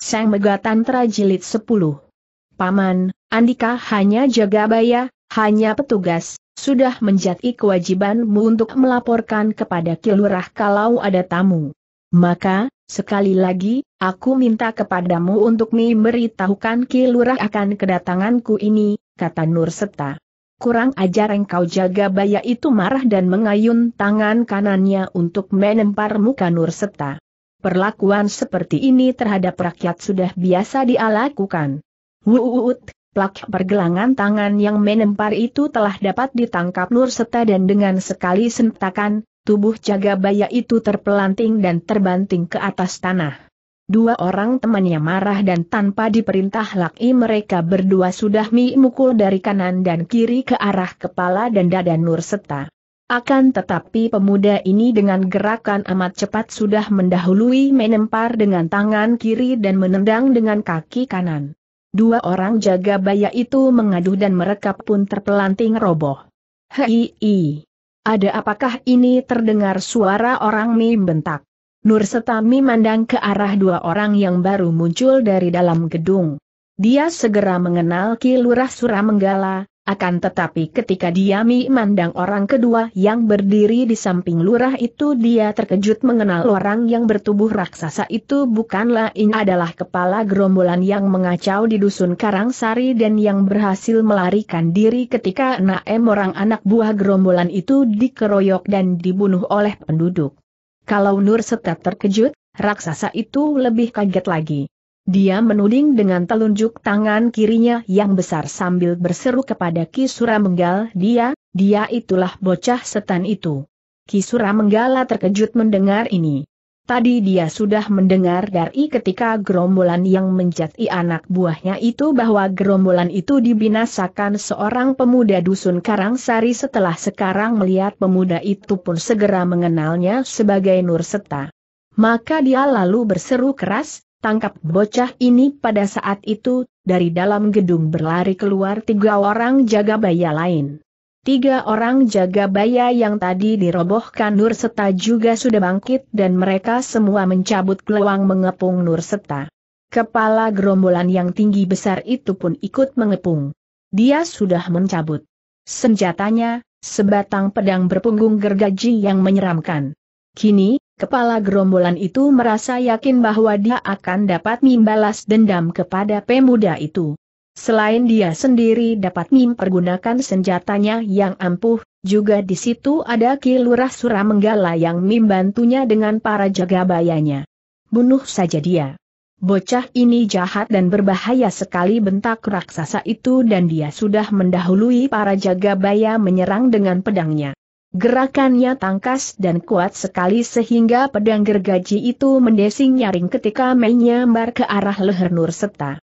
Sang Megatantra Jilid 10. Paman, Andika hanya jaga baya, hanya petugas, sudah menjadi kewajibanmu untuk melaporkan kepada Kilurah kalau ada tamu. Maka, sekali lagi, aku minta kepadamu untuk memberitahukan Kilurah akan kedatanganku ini, kata Nur Kurang ajar engkau jaga baya itu marah dan mengayun tangan kanannya untuk menempar muka Nur Perlakuan seperti ini terhadap rakyat sudah biasa dialakukan. Wuut, plak pergelangan tangan yang menempar itu telah dapat ditangkap Nur Seta dan dengan sekali sentakan, tubuh Jagabaya itu terpelanting dan terbanting ke atas tanah. Dua orang temannya marah dan tanpa diperintah laki mereka berdua sudah mi mukul dari kanan dan kiri ke arah kepala dan dada Nur Seta. Akan tetapi pemuda ini dengan gerakan amat cepat sudah mendahului menempar dengan tangan kiri dan menendang dengan kaki kanan. Dua orang jaga baya itu mengaduh dan merekap pun terpelanting roboh. Hei, ada apakah ini terdengar suara orang bentak? Nur Setami mandang ke arah dua orang yang baru muncul dari dalam gedung. Dia segera mengenal Ki Lurah Suramenggala, akan tetapi ketika dia memandang orang kedua yang berdiri di samping lurah itu dia terkejut mengenal orang yang bertubuh raksasa itu bukanlah. Ini adalah kepala gerombolan yang mengacau di dusun Karangsari dan yang berhasil melarikan diri ketika naem orang anak buah gerombolan itu dikeroyok dan dibunuh oleh penduduk. Kalau Nur Setat terkejut, raksasa itu lebih kaget lagi. Dia menuding dengan telunjuk tangan kirinya yang besar sambil berseru kepada Kisura Menggal dia, dia itulah bocah setan itu. Kisura Menggala terkejut mendengar ini. Tadi dia sudah mendengar dari ketika gerombolan yang menjati anak buahnya itu bahwa gerombolan itu dibinasakan seorang pemuda dusun Karangsari setelah sekarang melihat pemuda itu pun segera mengenalnya sebagai Nur Seta. Maka dia lalu berseru keras, tangkap bocah ini pada saat itu, dari dalam gedung berlari keluar tiga orang jaga baya lain. Tiga orang jaga baya yang tadi dirobohkan Nur Seta juga sudah bangkit dan mereka semua mencabut keluang mengepung Nur Seta. Kepala gerombolan yang tinggi besar itu pun ikut mengepung. Dia sudah mencabut senjatanya, sebatang pedang berpunggung gergaji yang menyeramkan. Kini, Kepala gerombolan itu merasa yakin bahwa dia akan dapat membalas dendam kepada pemuda itu. Selain dia sendiri dapat mempergunakan senjatanya yang ampuh, juga di situ ada Ki suramenggala yang membantunya dengan para jagabayanya. Bunuh saja dia. Bocah ini jahat dan berbahaya sekali bentak raksasa itu dan dia sudah mendahului para jagabaya menyerang dengan pedangnya. Gerakannya tangkas dan kuat sekali sehingga pedang gergaji itu mendesing nyaring ketika menyambar ke arah leher Nur Seta.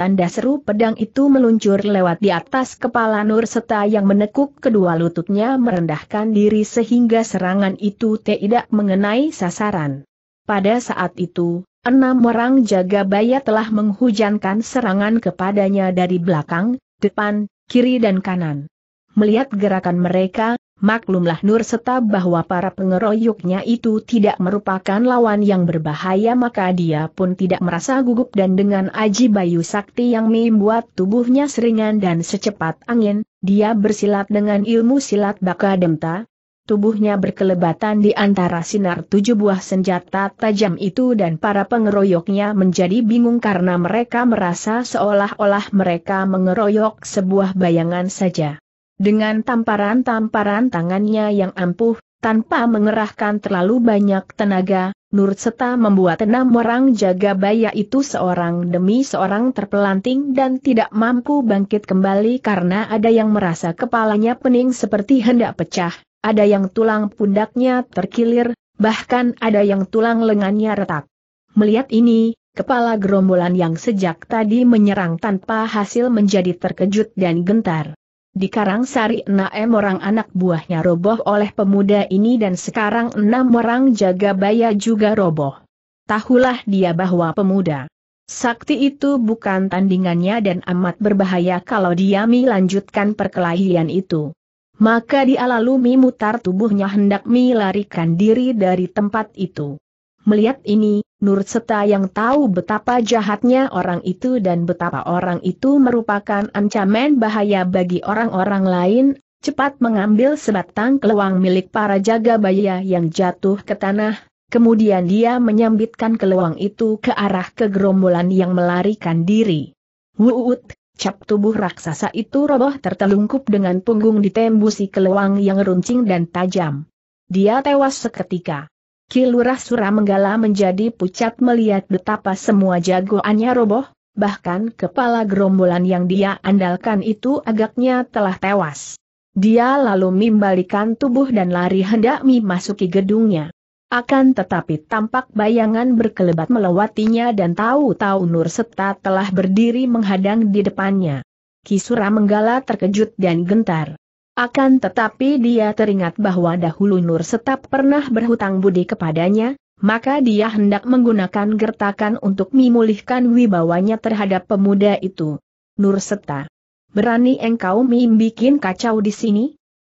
tanda seru pedang itu meluncur lewat di atas kepala Nur Seta yang menekuk kedua lututnya merendahkan diri sehingga serangan itu tidak mengenai sasaran. Pada saat itu, enam orang jaga baya telah menghujankan serangan kepadanya dari belakang, depan, kiri dan kanan. Melihat gerakan mereka, Maklumlah Nur Seta bahwa para pengeroyoknya itu tidak merupakan lawan yang berbahaya maka dia pun tidak merasa gugup dan dengan Aji Bayu Sakti yang membuat tubuhnya seringan dan secepat angin, dia bersilat dengan ilmu silat baka demta. Tubuhnya berkelebatan di antara sinar tujuh buah senjata tajam itu dan para pengeroyoknya menjadi bingung karena mereka merasa seolah-olah mereka mengeroyok sebuah bayangan saja. Dengan tamparan-tamparan tangannya yang ampuh, tanpa mengerahkan terlalu banyak tenaga, Nur Seta membuat enam orang jaga baya itu seorang demi seorang terpelanting dan tidak mampu bangkit kembali karena ada yang merasa kepalanya pening seperti hendak pecah, ada yang tulang pundaknya terkilir, bahkan ada yang tulang lengannya retak. Melihat ini, kepala gerombolan yang sejak tadi menyerang tanpa hasil menjadi terkejut dan gentar. Di Karangsari enam orang anak buahnya roboh oleh pemuda ini dan sekarang enam orang jaga baya juga roboh. Tahulah dia bahwa pemuda sakti itu bukan tandingannya dan amat berbahaya kalau dia melanjutkan perkelahian itu. Maka dia lalu memutar tubuhnya hendak melarikan diri dari tempat itu. Melihat ini, Nur Seta yang tahu betapa jahatnya orang itu dan betapa orang itu merupakan ancaman bahaya bagi orang-orang lain, cepat mengambil sebatang keluang milik para jaga baya yang jatuh ke tanah, kemudian dia menyambitkan keluang itu ke arah kegerombolan yang melarikan diri. Wuut, cap tubuh raksasa itu roboh tertelungkup dengan punggung ditembusi keluang yang runcing dan tajam. Dia tewas seketika. Kilurah Suramenggala menjadi pucat melihat betapa semua jagoannya roboh, bahkan kepala gerombolan yang dia andalkan itu agaknya telah tewas. Dia lalu membalikan tubuh dan lari hendak memasuki gedungnya. Akan tetapi tampak bayangan berkelebat melewatinya dan tahu-tahu Nur Seta telah berdiri menghadang di depannya. Kisura Menggala terkejut dan gentar. Akan tetapi dia teringat bahwa dahulu Nur Setap pernah berhutang budi kepadanya, maka dia hendak menggunakan gertakan untuk memulihkan wibawanya terhadap pemuda itu. Nur Setap. berani engkau mimbikin kacau di sini?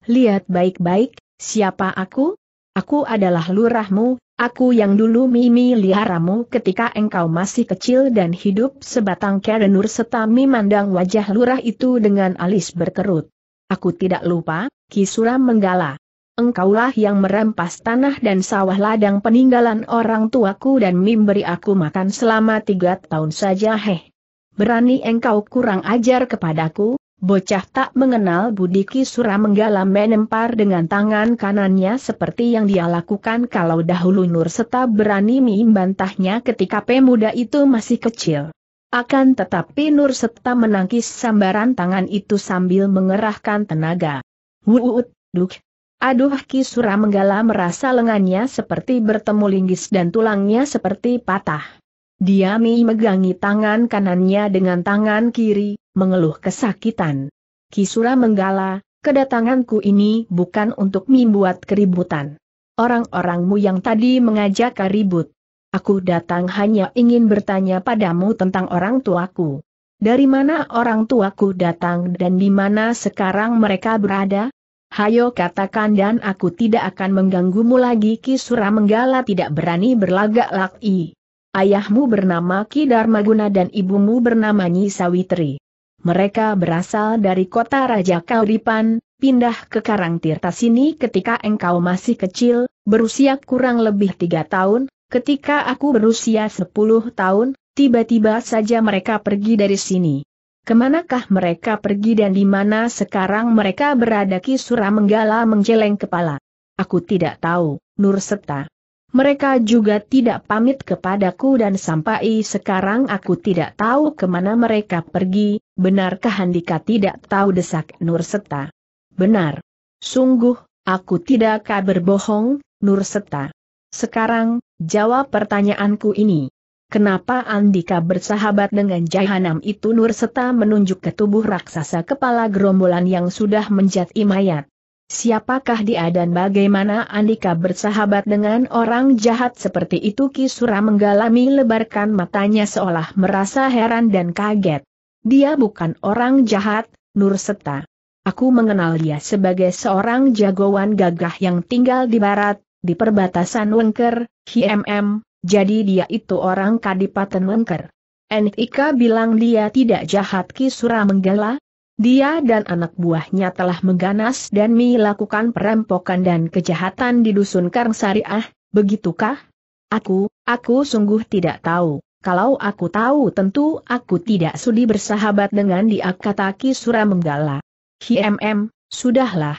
Lihat baik-baik, siapa aku? Aku adalah lurahmu, aku yang dulu mimi liharamu ketika engkau masih kecil dan hidup sebatang kera Nur Seta memandang wajah lurah itu dengan alis berkerut. Aku tidak lupa, Kisura Menggala. Engkaulah yang merampas tanah dan sawah ladang peninggalan orang tuaku dan memberi aku makan selama tiga tahun saja heh. Berani engkau kurang ajar kepadaku, bocah tak mengenal budi Kisura Menggala menempar dengan tangan kanannya seperti yang dia lakukan kalau dahulu Nur Seta berani membantahnya ketika pemuda itu masih kecil. Akan tetapi Nur Septa menangkis sambaran tangan itu sambil mengerahkan tenaga. Wuut, duk. Aduh Kisura Menggala merasa lengannya seperti bertemu linggis dan tulangnya seperti patah. Dia megangi tangan kanannya dengan tangan kiri, mengeluh kesakitan. Kisura Menggala, kedatanganku ini bukan untuk membuat keributan. Orang-orangmu yang tadi mengajak ribut, Aku datang hanya ingin bertanya padamu tentang orang tuaku. Dari mana orang tuaku datang dan di mana sekarang mereka berada? Hayo katakan dan aku tidak akan mengganggumu lagi Ki Menggala tidak berani berlagak laki. Ayahmu bernama Ki Darmaguna dan ibumu bernama Nyi Sawitri. Mereka berasal dari kota Raja Kauripan, pindah ke Karangtirta sini ketika engkau masih kecil, berusia kurang lebih tiga tahun, Ketika aku berusia 10 tahun, tiba-tiba saja mereka pergi dari sini. Kemanakah mereka pergi dan di mana sekarang mereka berada Kisura menggala menjeleng kepala. Aku tidak tahu, Nur Serta. Mereka juga tidak pamit kepadaku dan sampai sekarang aku tidak tahu kemana mereka pergi, benarkah Handika tidak tahu desak Nur Serta? Benar. Sungguh, aku tidak berbohong, Nur Serta. Sekarang, jawab pertanyaanku ini. Kenapa Andika bersahabat dengan Jahanam itu Nur serta menunjuk ke tubuh raksasa kepala gerombolan yang sudah menjadi mayat? Siapakah dia dan bagaimana Andika bersahabat dengan orang jahat seperti itu Kisura menggalami lebarkan matanya seolah merasa heran dan kaget. Dia bukan orang jahat, Nur Seta. Aku mengenal dia sebagai seorang jagoan gagah yang tinggal di barat, di perbatasan Wengker, HMM, jadi dia itu orang Kadipaten Wengker. Nika bilang dia tidak jahat Kisura menggala, dia dan anak buahnya telah mengganas dan melakukan perampokan dan kejahatan di dusun Sariah, begitukah? Aku, aku sungguh tidak tahu. Kalau aku tahu tentu aku tidak sudi bersahabat dengan dia kata Kisura Menggala. HMM, sudahlah,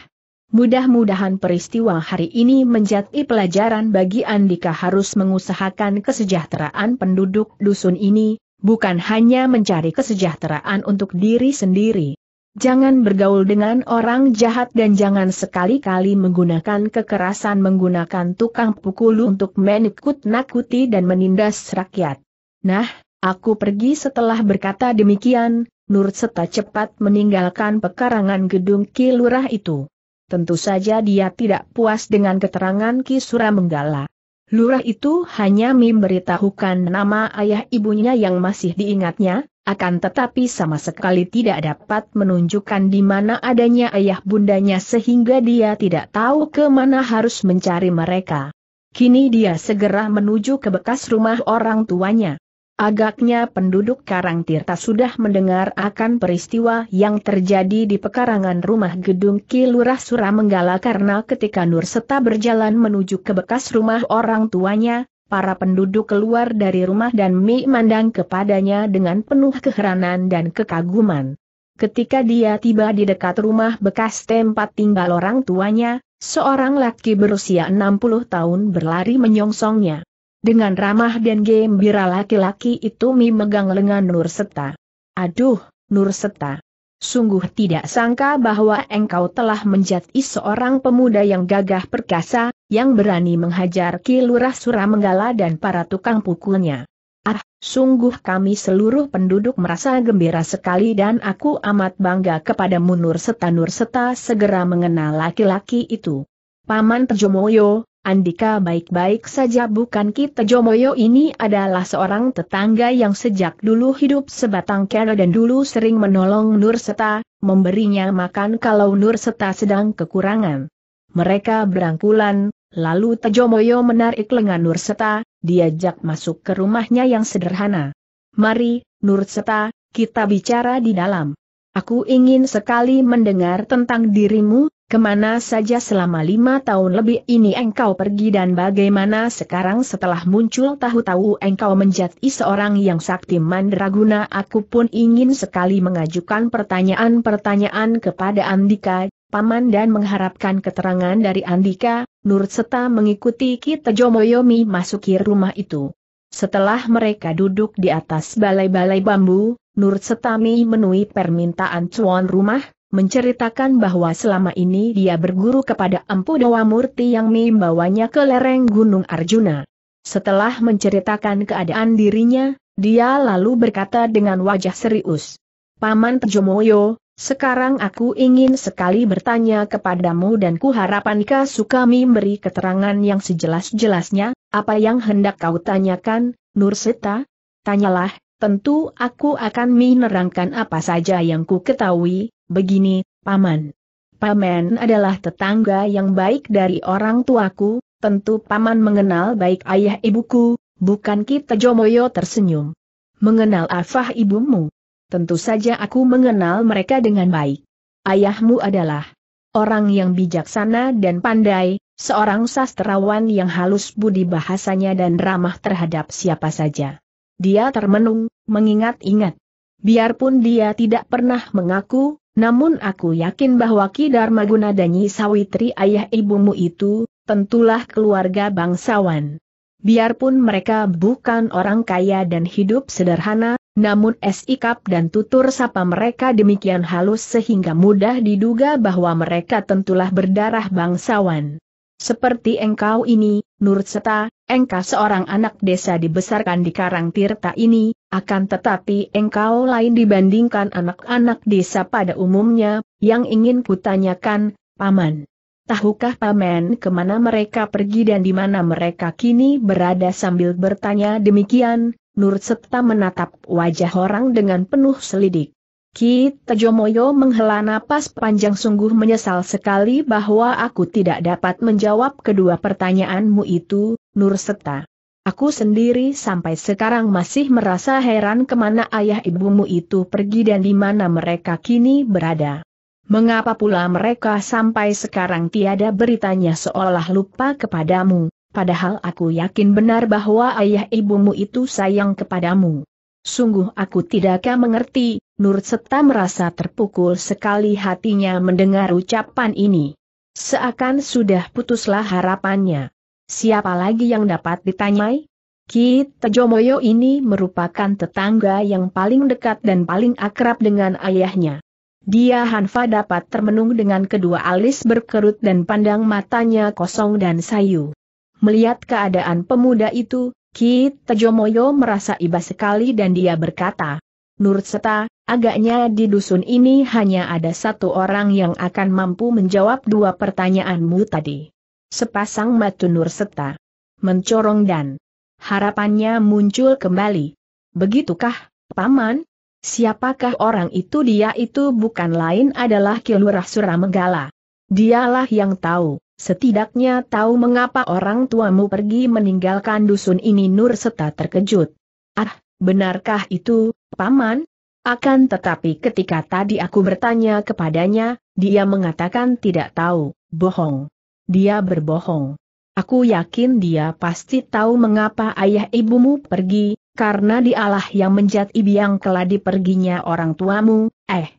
Mudah-mudahan peristiwa hari ini menjadi pelajaran bagi Andika harus mengusahakan kesejahteraan penduduk dusun ini, bukan hanya mencari kesejahteraan untuk diri sendiri. Jangan bergaul dengan orang jahat dan jangan sekali-kali menggunakan kekerasan menggunakan tukang pukul untuk menikut-nakuti dan menindas rakyat. Nah, aku pergi setelah berkata demikian, Nur Seta cepat meninggalkan pekarangan gedung Kilurah itu. Tentu saja dia tidak puas dengan keterangan Kisura Menggala. Lurah itu hanya memberitahukan nama ayah ibunya yang masih diingatnya, akan tetapi sama sekali tidak dapat menunjukkan di mana adanya ayah bundanya sehingga dia tidak tahu ke mana harus mencari mereka. Kini dia segera menuju ke bekas rumah orang tuanya. Agaknya penduduk Karang Tirta sudah mendengar akan peristiwa yang terjadi di pekarangan rumah gedung Kilurah Suramenggala karena ketika Nur Seta berjalan menuju ke bekas rumah orang tuanya, para penduduk keluar dari rumah dan memandang kepadanya dengan penuh keheranan dan kekaguman. Ketika dia tiba di dekat rumah bekas tempat tinggal orang tuanya, seorang laki berusia 60 tahun berlari menyongsongnya. Dengan ramah dan gembira laki-laki itu memegang lengan Nur Seta. Aduh, Nur Seta. Sungguh tidak sangka bahwa engkau telah menjadi seorang pemuda yang gagah perkasa, yang berani menghajar Kilurah suramenggala dan para tukang pukulnya. Ah, sungguh kami seluruh penduduk merasa gembira sekali dan aku amat bangga kepadamu, Munur Seta Nur Seta segera mengenal laki-laki itu. Paman Tejomoyo, Andika baik-baik saja bukan kita Jomoyo ini adalah seorang tetangga yang sejak dulu hidup sebatang kara dan dulu sering menolong Nurseta, memberinya makan kalau Nurseta sedang kekurangan. Mereka berangkulan, lalu Tejomoyo menarik lengan Nurseta, diajak masuk ke rumahnya yang sederhana. Mari, Nurseta, kita bicara di dalam. Aku ingin sekali mendengar tentang dirimu, Kemana saja selama lima tahun lebih ini engkau pergi dan bagaimana sekarang setelah muncul tahu-tahu engkau menjadi seorang yang sakti mandraguna aku pun ingin sekali mengajukan pertanyaan-pertanyaan kepada Andika, Paman dan mengharapkan keterangan dari Andika, Nurseta serta mengikuti Kitejo Moyomi masuki rumah itu. Setelah mereka duduk di atas balai-balai bambu, Nur Setami permintaan tuan rumah, menceritakan bahwa selama ini dia berguru kepada Empu Dewa Murti yang membawanya ke lereng Gunung Arjuna. Setelah menceritakan keadaan dirinya, dia lalu berkata dengan wajah serius, Paman Tejomoyo, sekarang aku ingin sekali bertanya kepadamu dan kuharapankah Sukami memberi keterangan yang sejelas-jelasnya, apa yang hendak kau tanyakan, Nursita? Tanyalah, tentu aku akan menerangkan apa saja yang ku ketahui, begini, Paman. Paman adalah tetangga yang baik dari orang tuaku, tentu Paman mengenal baik ayah ibuku, bukan kita Jomoyo tersenyum. Mengenal afah ibumu. Tentu saja aku mengenal mereka dengan baik. Ayahmu adalah orang yang bijaksana dan pandai, seorang sastrawan yang halus budi bahasanya dan ramah terhadap siapa saja. Dia termenung, mengingat-ingat. Biarpun dia tidak pernah mengaku, namun aku yakin bahwa Ki Dharmaguna dan Nyi Sawitri ayah ibumu itu, tentulah keluarga bangsawan. Biarpun mereka bukan orang kaya dan hidup sederhana, namun sikap dan tutur sapa mereka demikian halus sehingga mudah diduga bahwa mereka tentulah berdarah bangsawan. Seperti engkau ini, Nur Seta, engkau seorang anak desa dibesarkan di Karang Tirta ini, akan tetapi engkau lain dibandingkan anak-anak desa pada umumnya, yang ingin kutanyakan, Paman. Tahukah Paman kemana mereka pergi dan di mana mereka kini berada sambil bertanya demikian, Nur menatap wajah orang dengan penuh selidik. Ki Tejomoyo menghela napas panjang sungguh menyesal sekali bahwa aku tidak dapat menjawab kedua pertanyaanmu itu, Nur Seta. Aku sendiri sampai sekarang masih merasa heran kemana ayah ibumu itu pergi dan di mana mereka kini berada. Mengapa pula mereka sampai sekarang tiada beritanya seolah lupa kepadamu, padahal aku yakin benar bahwa ayah ibumu itu sayang kepadamu. Sungguh aku tidakkah mengerti, Nur Seta merasa terpukul sekali hatinya mendengar ucapan ini. Seakan sudah putuslah harapannya. Siapa lagi yang dapat ditanyai? Ki Tejomoyo ini merupakan tetangga yang paling dekat dan paling akrab dengan ayahnya. Dia Hanfa dapat termenung dengan kedua alis berkerut dan pandang matanya kosong dan sayu. Melihat keadaan pemuda itu, Ki Tejomoyo merasa iba sekali dan dia berkata, Nurseta, Seta, agaknya di dusun ini hanya ada satu orang yang akan mampu menjawab dua pertanyaanmu tadi. Sepasang mata Nur Seta. Mencorong dan harapannya muncul kembali. Begitukah, Paman? Siapakah orang itu dia itu bukan lain adalah Kilurah Suramegala. Dialah yang tahu. Setidaknya tahu mengapa orang tuamu pergi meninggalkan dusun ini Nur Seta terkejut. Ah, benarkah itu, Paman? Akan tetapi ketika tadi aku bertanya kepadanya, dia mengatakan tidak tahu, bohong. Dia berbohong. Aku yakin dia pasti tahu mengapa ayah ibumu pergi, karena dialah yang menjat ibiang keladi perginya orang tuamu, eh.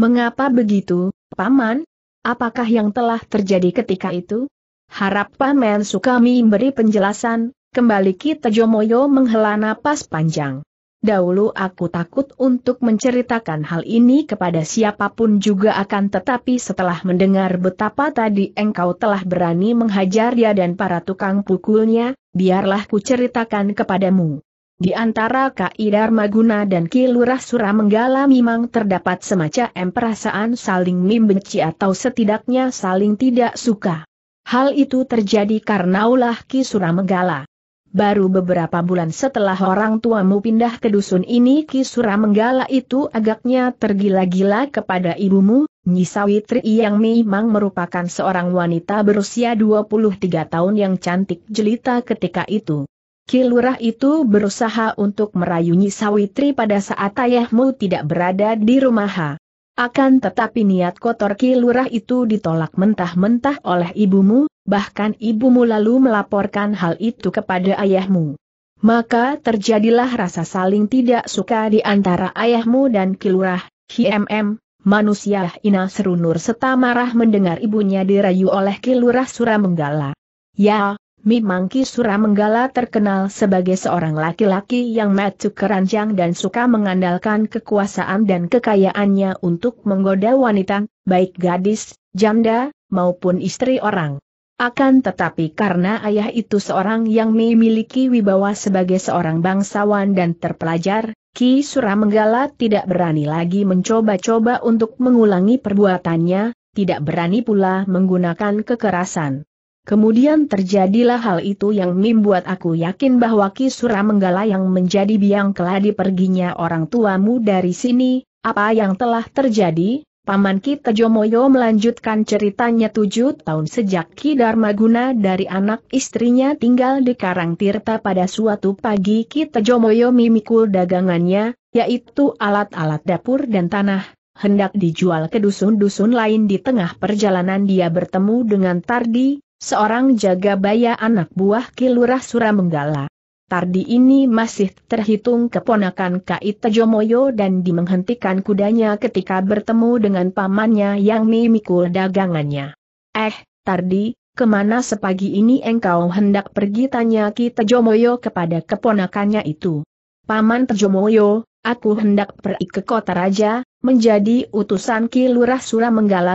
Mengapa begitu, Paman? Apakah yang telah terjadi ketika itu? Harap Paman Sukami beri penjelasan, kembali Kitajomoyo menghela napas panjang. Dahulu aku takut untuk menceritakan hal ini kepada siapapun juga akan tetapi setelah mendengar betapa tadi engkau telah berani menghajar dia dan para tukang pukulnya, biarlah ku ceritakan kepadamu. Di antara KI Darmaguna dan Ki Lurah Suramenggala memang terdapat semacam perasaan saling membenci atau setidaknya saling tidak suka. Hal itu terjadi karena ulah Ki Suramenggala. Baru beberapa bulan setelah orang tuamu pindah ke dusun ini Ki Suramenggala itu agaknya tergila-gila kepada ibumu, Nyisawitri yang memang merupakan seorang wanita berusia 23 tahun yang cantik jelita ketika itu. Kilurah itu berusaha untuk merayu Nyi Sawitri pada saat ayahmu tidak berada di rumah. Akan tetapi niat kotor Kilurah itu ditolak mentah-mentah oleh ibumu, bahkan ibumu lalu melaporkan hal itu kepada ayahmu. Maka terjadilah rasa saling tidak suka di antara ayahmu dan Kilurah, HMM, manusia Ina Serunur serta marah mendengar ibunya dirayu oleh Kilurah suramenggala. Ya, Mimangki Menggala terkenal sebagai seorang laki-laki yang matu keranjang dan suka mengandalkan kekuasaan dan kekayaannya untuk menggoda wanita, baik gadis, janda, maupun istri orang. Akan tetapi karena ayah itu seorang yang memiliki wibawa sebagai seorang bangsawan dan terpelajar, Ki Suramenggala tidak berani lagi mencoba-coba untuk mengulangi perbuatannya, tidak berani pula menggunakan kekerasan. Kemudian terjadilah hal itu yang membuat aku yakin bahwa Ki Menggala yang menjadi biang keladi perginya orang tuamu dari sini, apa yang telah terjadi? Paman Ki Tejomoyo melanjutkan ceritanya tujuh tahun sejak Ki Darmaguna dari anak istrinya tinggal di Karang Tirta pada suatu pagi Ki Tejomoyo memikul dagangannya, yaitu alat-alat dapur dan tanah, hendak dijual ke dusun-dusun lain di tengah perjalanan dia bertemu dengan Tardi, seorang jaga baya anak buah Kilurah Suramenggala. Tardi ini masih terhitung keponakan Kait Jomoyo dan dimenghentikan kudanya ketika bertemu dengan pamannya yang memikul dagangannya. Eh, Tardi, kemana sepagi ini engkau hendak pergi tanya Ki Jomoyo kepada keponakannya itu. Paman Tejomoyo, aku hendak pergi ke kota raja, menjadi utusan Ki Lurah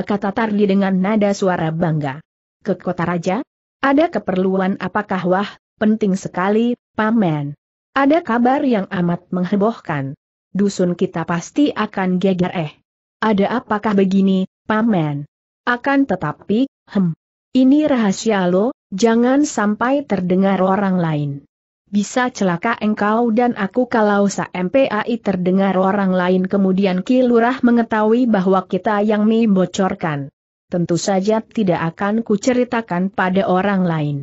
kata Tardi dengan nada suara bangga ke kota raja? Ada keperluan apakah wah, penting sekali, paman. Ada kabar yang amat menghebohkan. Dusun kita pasti akan geger eh. Ada apakah begini, paman? Akan tetapi, hem. Ini rahasia lo, jangan sampai terdengar orang lain. Bisa celaka engkau dan aku kalau sa MPAI terdengar orang lain kemudian Kilurah mengetahui bahwa kita yang membocorkan. bocorkan tentu saja tidak akan kuceritakan pada orang lain.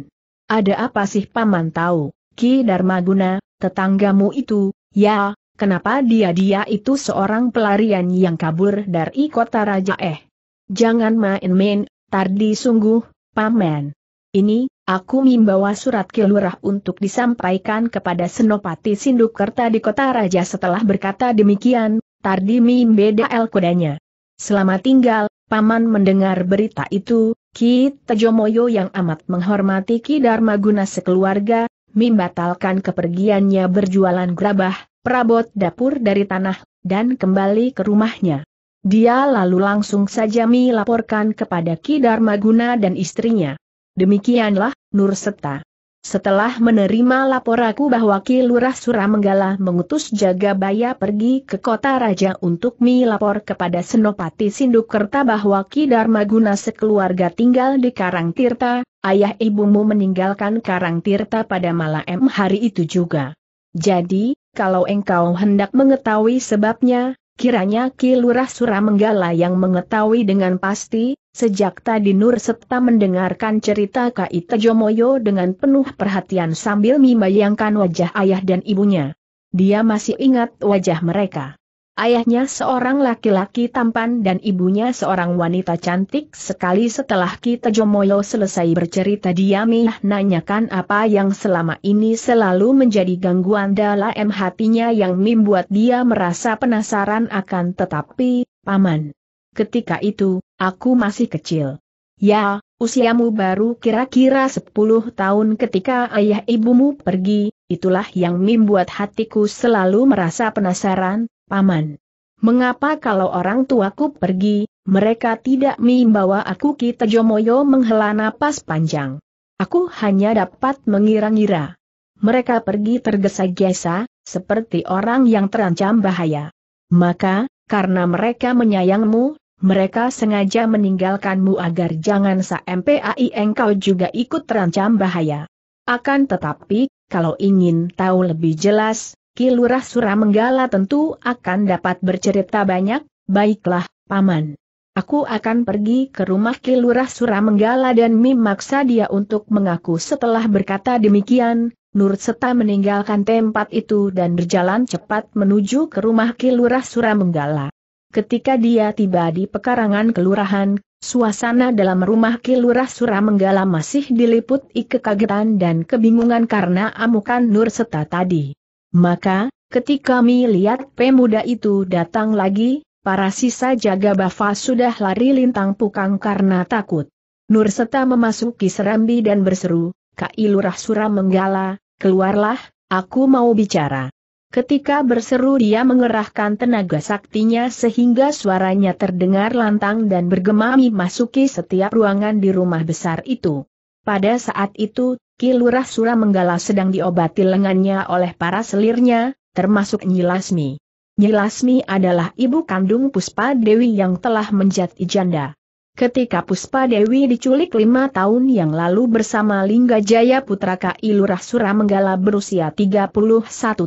Ada apa sih Paman tahu, Ki Darmaguna, tetanggamu itu, ya, kenapa dia-dia itu seorang pelarian yang kabur dari kota Raja Eh? Jangan main-main, tardi sungguh, Paman. Ini, aku membawa surat kelurah untuk disampaikan kepada Senopati Sindukerta di kota Raja setelah berkata demikian, Tardi mimbeda el kudanya. Selamat tinggal, Paman mendengar berita itu, Ki Tejomoyo yang amat menghormati Ki Dharma sekeluarga, membatalkan kepergiannya berjualan gerabah, perabot dapur dari tanah, dan kembali ke rumahnya. Dia lalu langsung saja melaporkan kepada Ki Dharma dan istrinya. Demikianlah, Nur Seta. Setelah menerima laporaku bahwa Ki Lurah Menggala mengutus jaga Jagabaya pergi ke kota raja untuk melapor kepada Senopati Sindukerta bahwa Ki Darmaguna sekeluarga tinggal di Karang Tirta, ayah ibumu meninggalkan Karang Tirta pada malam hari itu juga. Jadi, kalau engkau hendak mengetahui sebabnya, kiranya Ki Lurah Menggala yang mengetahui dengan pasti, Sejak tadi Nur Septa mendengarkan cerita Kai Tejomoyo dengan penuh perhatian sambil membayangkan wajah ayah dan ibunya. Dia masih ingat wajah mereka. Ayahnya seorang laki-laki tampan dan ibunya seorang wanita cantik sekali setelah Ki Tejomoyo selesai bercerita dia nanyakan apa yang selama ini selalu menjadi gangguan dalam hatinya yang membuat dia merasa penasaran akan tetapi, paman. Ketika itu, aku masih kecil. Ya, usiamu baru kira-kira 10 tahun ketika ayah ibumu pergi, itulah yang membuat hatiku selalu merasa penasaran, paman. Mengapa kalau orang tuaku pergi, mereka tidak membawa aku kita Jomoyo menghela napas panjang. Aku hanya dapat mengira-ngira. Mereka pergi tergesa-gesa, seperti orang yang terancam bahaya. Maka, karena mereka menyayangmu, mereka sengaja meninggalkanmu agar jangan sampai engkau juga ikut terancam bahaya. Akan tetapi, kalau ingin tahu lebih jelas, Ki Suramenggala tentu akan dapat bercerita banyak, baiklah, Paman. Aku akan pergi ke rumah Ki Suramenggala dan memaksa dia untuk mengaku setelah berkata demikian, Nur Seta meninggalkan tempat itu dan berjalan cepat menuju ke rumah Ki Suramenggala. Ketika dia tiba di pekarangan kelurahan, suasana dalam rumah Kilurah Menggala masih diliput kekagetan dan kebingungan karena amukan Nur Seta tadi. Maka, ketika melihat pemuda itu datang lagi, para sisa jaga Bafa sudah lari lintang pukang karena takut. Nur Seta memasuki serambi dan berseru, Kak Ilurah Menggala, keluarlah, aku mau bicara. Ketika berseru dia mengerahkan tenaga saktinya sehingga suaranya terdengar lantang dan bergemami masuki setiap ruangan di rumah besar itu. Pada saat itu, Ki Lurah menggala sedang diobati lengannya oleh para selirnya, termasuk Nyilasmi. Nyilasmi adalah ibu kandung Puspa Dewi yang telah menjadi janda. Ketika Puspa Dewi diculik lima tahun yang lalu bersama Lingga Jaya Putra Kai Lurah Menggala berusia 31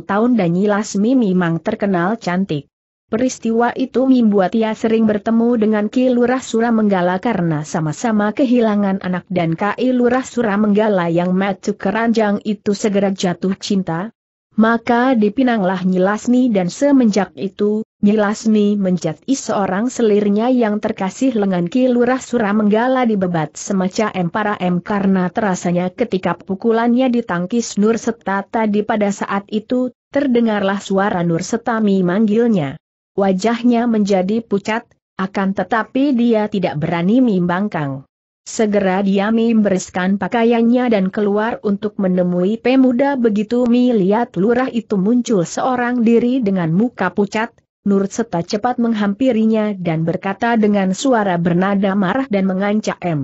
tahun dan Nyilasmi memang terkenal cantik. Peristiwa itu membuat ia sering bertemu dengan Ki Lurah Menggala karena sama-sama kehilangan anak dan Kai Lurah Menggala yang matuk keranjang itu segera jatuh cinta, maka dipinanglah Nyilasni dan semenjak itu, Nyilasni menjadi seorang selirnya yang terkasih lengan kilurah menggala di bebat semacam M para M karena terasanya ketika pukulannya ditangkis Nur Seta tadi pada saat itu, terdengarlah suara Nur Setami manggilnya. Wajahnya menjadi pucat, akan tetapi dia tidak berani mimbangkang. Segera dia membereskan pakaiannya dan keluar untuk menemui pemuda begitu Mi lihat lurah itu muncul seorang diri dengan muka pucat, Nur Seta cepat menghampirinya dan berkata dengan suara bernada marah dan mengancam M.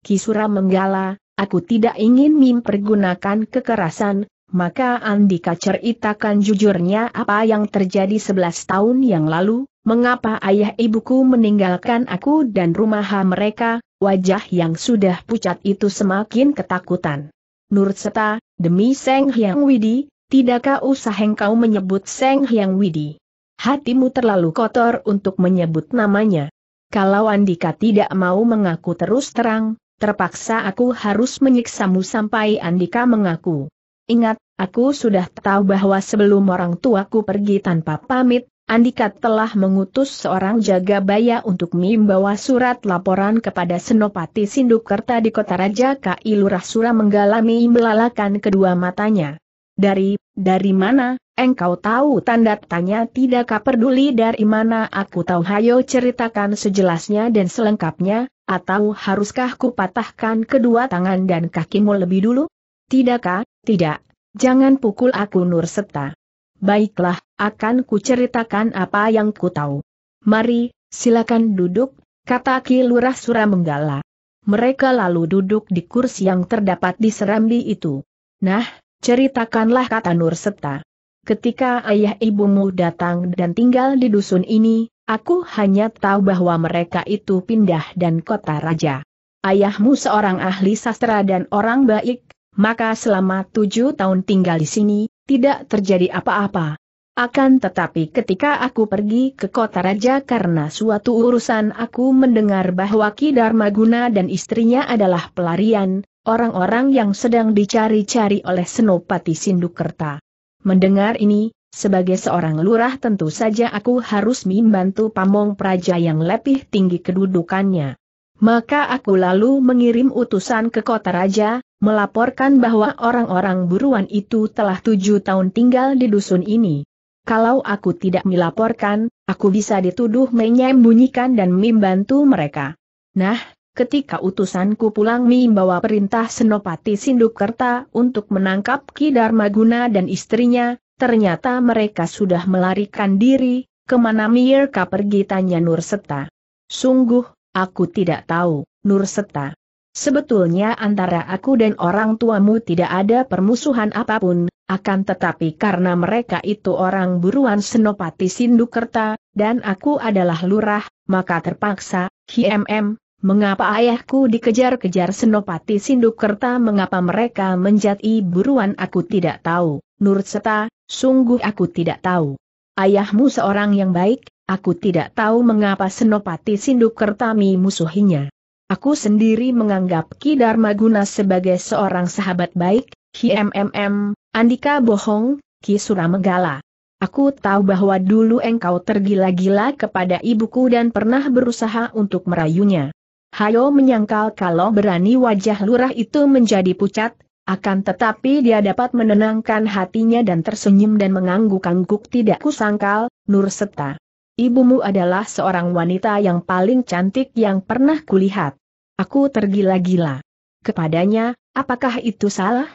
Kisura menggala, aku tidak ingin mim pergunakan kekerasan, maka Andika ceritakan jujurnya apa yang terjadi 11 tahun yang lalu, mengapa ayah ibuku meninggalkan aku dan rumah mereka, Wajah yang sudah pucat itu semakin ketakutan. Nur Seta, demi Seng Hyang Widi, tidakkah usah engkau menyebut Seng Hyang Widi? Hatimu terlalu kotor untuk menyebut namanya. Kalau Andika tidak mau mengaku terus terang, terpaksa aku harus menyiksamu sampai Andika mengaku. Ingat, aku sudah tahu bahwa sebelum orang tuaku pergi tanpa pamit, Andika telah mengutus seorang jaga baya untuk membawa surat laporan kepada Senopati Sindukerta di kota Raja KI Lurah menggalami melalakan kedua matanya. Dari, dari mana, engkau tahu tanda tanya tidakkah peduli dari mana aku tahu hayo ceritakan sejelasnya dan selengkapnya, atau haruskah kupatahkan kedua tangan dan kakimu lebih dulu? Tidakkah, tidak, jangan pukul aku Nur Seta. Baiklah, akan kuceritakan apa yang ku tahu. Mari, silakan duduk, kata Ki Lurah Menggala. Mereka lalu duduk di kursi yang terdapat di serambi itu. Nah, ceritakanlah kata Nur Seta. Ketika ayah ibumu datang dan tinggal di dusun ini, aku hanya tahu bahwa mereka itu pindah dan kota raja. Ayahmu seorang ahli sastra dan orang baik, maka selama tujuh tahun tinggal di sini, tidak terjadi apa-apa. Akan tetapi ketika aku pergi ke kota raja karena suatu urusan aku mendengar bahwa Ki Darmaguna dan istrinya adalah pelarian, orang-orang yang sedang dicari-cari oleh Senopati Sindukerta. Mendengar ini, sebagai seorang lurah tentu saja aku harus membantu pamong praja yang lebih tinggi kedudukannya. Maka aku lalu mengirim utusan ke kota raja, melaporkan bahwa orang-orang buruan itu telah tujuh tahun tinggal di dusun ini. Kalau aku tidak melaporkan, aku bisa dituduh menyembunyikan dan membantu mereka. Nah, ketika utusanku pulang membawa perintah Senopati Sindukerta untuk menangkap Ki Dharmaguna dan istrinya, ternyata mereka sudah melarikan diri, kemana Mirka pergi tanya Nurseta. Sungguh, aku tidak tahu, Nurseta. Sebetulnya antara aku dan orang tuamu tidak ada permusuhan apapun, akan tetapi karena mereka itu orang buruan Senopati Sindukerta, dan aku adalah lurah, maka terpaksa, KMM, mengapa ayahku dikejar-kejar Senopati Sindukerta mengapa mereka menjadi buruan aku tidak tahu, Nurseta, sungguh aku tidak tahu. Ayahmu seorang yang baik, aku tidak tahu mengapa Senopati Sindukerta mi musuhinya. Aku sendiri menganggap Ki Dharma Guna sebagai seorang sahabat baik, Ki MMM, Andika bohong, Ki Suramegala. Aku tahu bahwa dulu engkau tergila-gila kepada ibuku dan pernah berusaha untuk merayunya. Hayo menyangkal kalau berani wajah lurah itu menjadi pucat, akan tetapi dia dapat menenangkan hatinya dan tersenyum dan mengangguk-angguk tidak kusangkal, Nur Seta. Ibumu adalah seorang wanita yang paling cantik yang pernah kulihat. Aku tergila-gila. Kepadanya, apakah itu salah?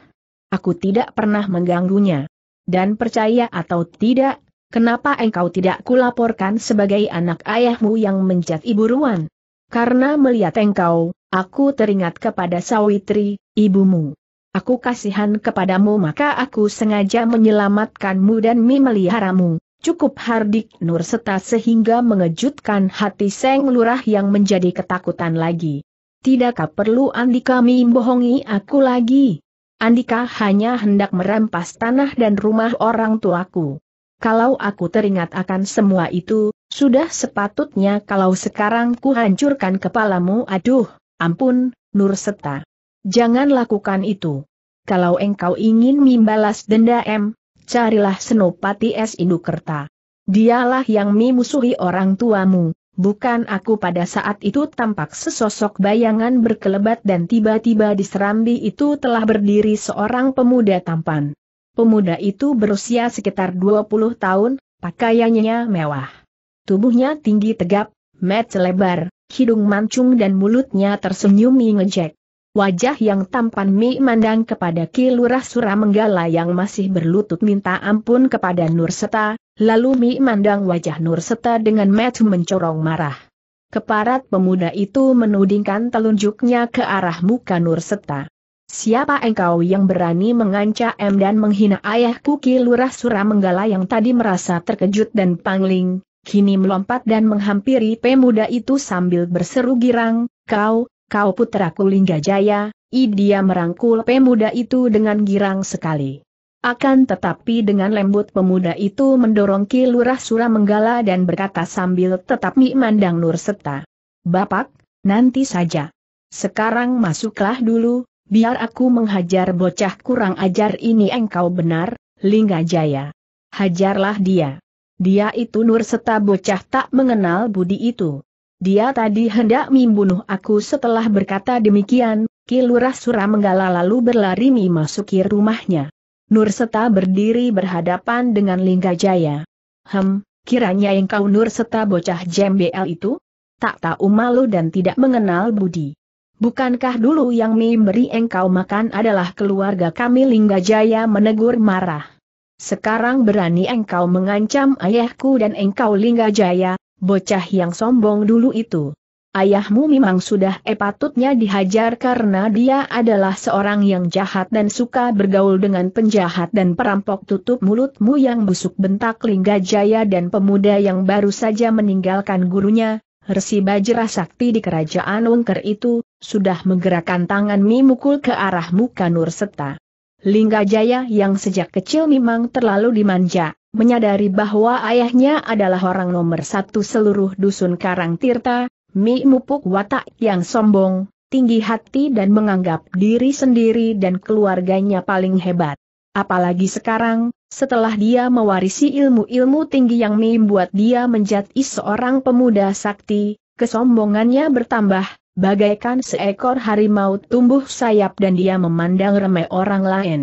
Aku tidak pernah mengganggunya. Dan percaya atau tidak, kenapa engkau tidak kulaporkan sebagai anak ayahmu yang mencat ibu Ruan? Karena melihat engkau, aku teringat kepada Sawitri, ibumu. Aku kasihan kepadamu maka aku sengaja menyelamatkanmu dan memeliharamu. Cukup hardik Nur serta sehingga mengejutkan hati Seng Lurah yang menjadi ketakutan lagi. Tidakkah perlu Andika membohongi aku lagi? Andika hanya hendak merampas tanah dan rumah orang tuaku. Kalau aku teringat akan semua itu, sudah sepatutnya kalau sekarang ku hancurkan kepalamu aduh, ampun, Nur Nurseta. Jangan lakukan itu. Kalau engkau ingin membalas dendam, carilah Senopati S. Indukerta. Dialah yang memusuhi orang tuamu, Bukan aku pada saat itu tampak sesosok bayangan berkelebat dan tiba-tiba di serambi itu telah berdiri seorang pemuda tampan. Pemuda itu berusia sekitar 20 tahun, pakaiannya mewah. Tubuhnya tinggi tegap, met selebar, hidung mancung dan mulutnya tersenyum mengejek. Wajah yang tampan Mi mandang kepada Ki Lurah yang masih berlutut minta ampun kepada Nurseta, lalu Mi mandang wajah Nurseta dengan mata mencorong marah. Keparat pemuda itu menudingkan telunjuknya ke arah muka Nurseta. Siapa engkau yang berani mengancam dan menghina ayahku Ki Lurah yang tadi merasa terkejut dan pangling, kini melompat dan menghampiri pemuda itu sambil berseru girang, kau, kau putraku Linggajaya, i dia merangkul pemuda itu dengan girang sekali. Akan tetapi dengan lembut pemuda itu mendorong Ki Lurah menggala dan berkata sambil tetap memandang Nur Seta. Bapak, nanti saja. Sekarang masuklah dulu, biar aku menghajar bocah kurang ajar ini engkau benar, Lingga Jaya. Hajarlah dia. Dia itu Nur Seta bocah tak mengenal budi itu. Dia tadi hendak membunuh aku setelah berkata demikian, Kilurah Sura menggala lalu berlari memasuki rumahnya. Nurseta berdiri berhadapan dengan Linggajaya. Hem, kiranya engkau Nurseta bocah jembel itu? Tak tahu malu dan tidak mengenal budi. Bukankah dulu yang memberi engkau makan adalah keluarga kami Linggajaya menegur marah. Sekarang berani engkau mengancam ayahku dan engkau Linggajaya, bocah yang sombong dulu itu. Ayahmu memang sudah epatutnya dihajar karena dia adalah seorang yang jahat dan suka bergaul dengan penjahat dan perampok tutup mulutmu yang busuk bentak Lingga Jaya dan pemuda yang baru saja meninggalkan gurunya, Resi Bajra Sakti di kerajaan Wengker itu, sudah menggerakkan tangan mimukul ke arah muka Nur Lingga Jaya yang sejak kecil memang terlalu dimanja, menyadari bahwa ayahnya adalah orang nomor satu seluruh dusun Karang Tirta, Mi Mupuk watak yang sombong, tinggi hati dan menganggap diri sendiri dan keluarganya paling hebat. Apalagi sekarang, setelah dia mewarisi ilmu-ilmu tinggi yang membuat dia menjadi seorang pemuda sakti, kesombongannya bertambah, bagaikan seekor harimau tumbuh sayap dan dia memandang remeh orang lain.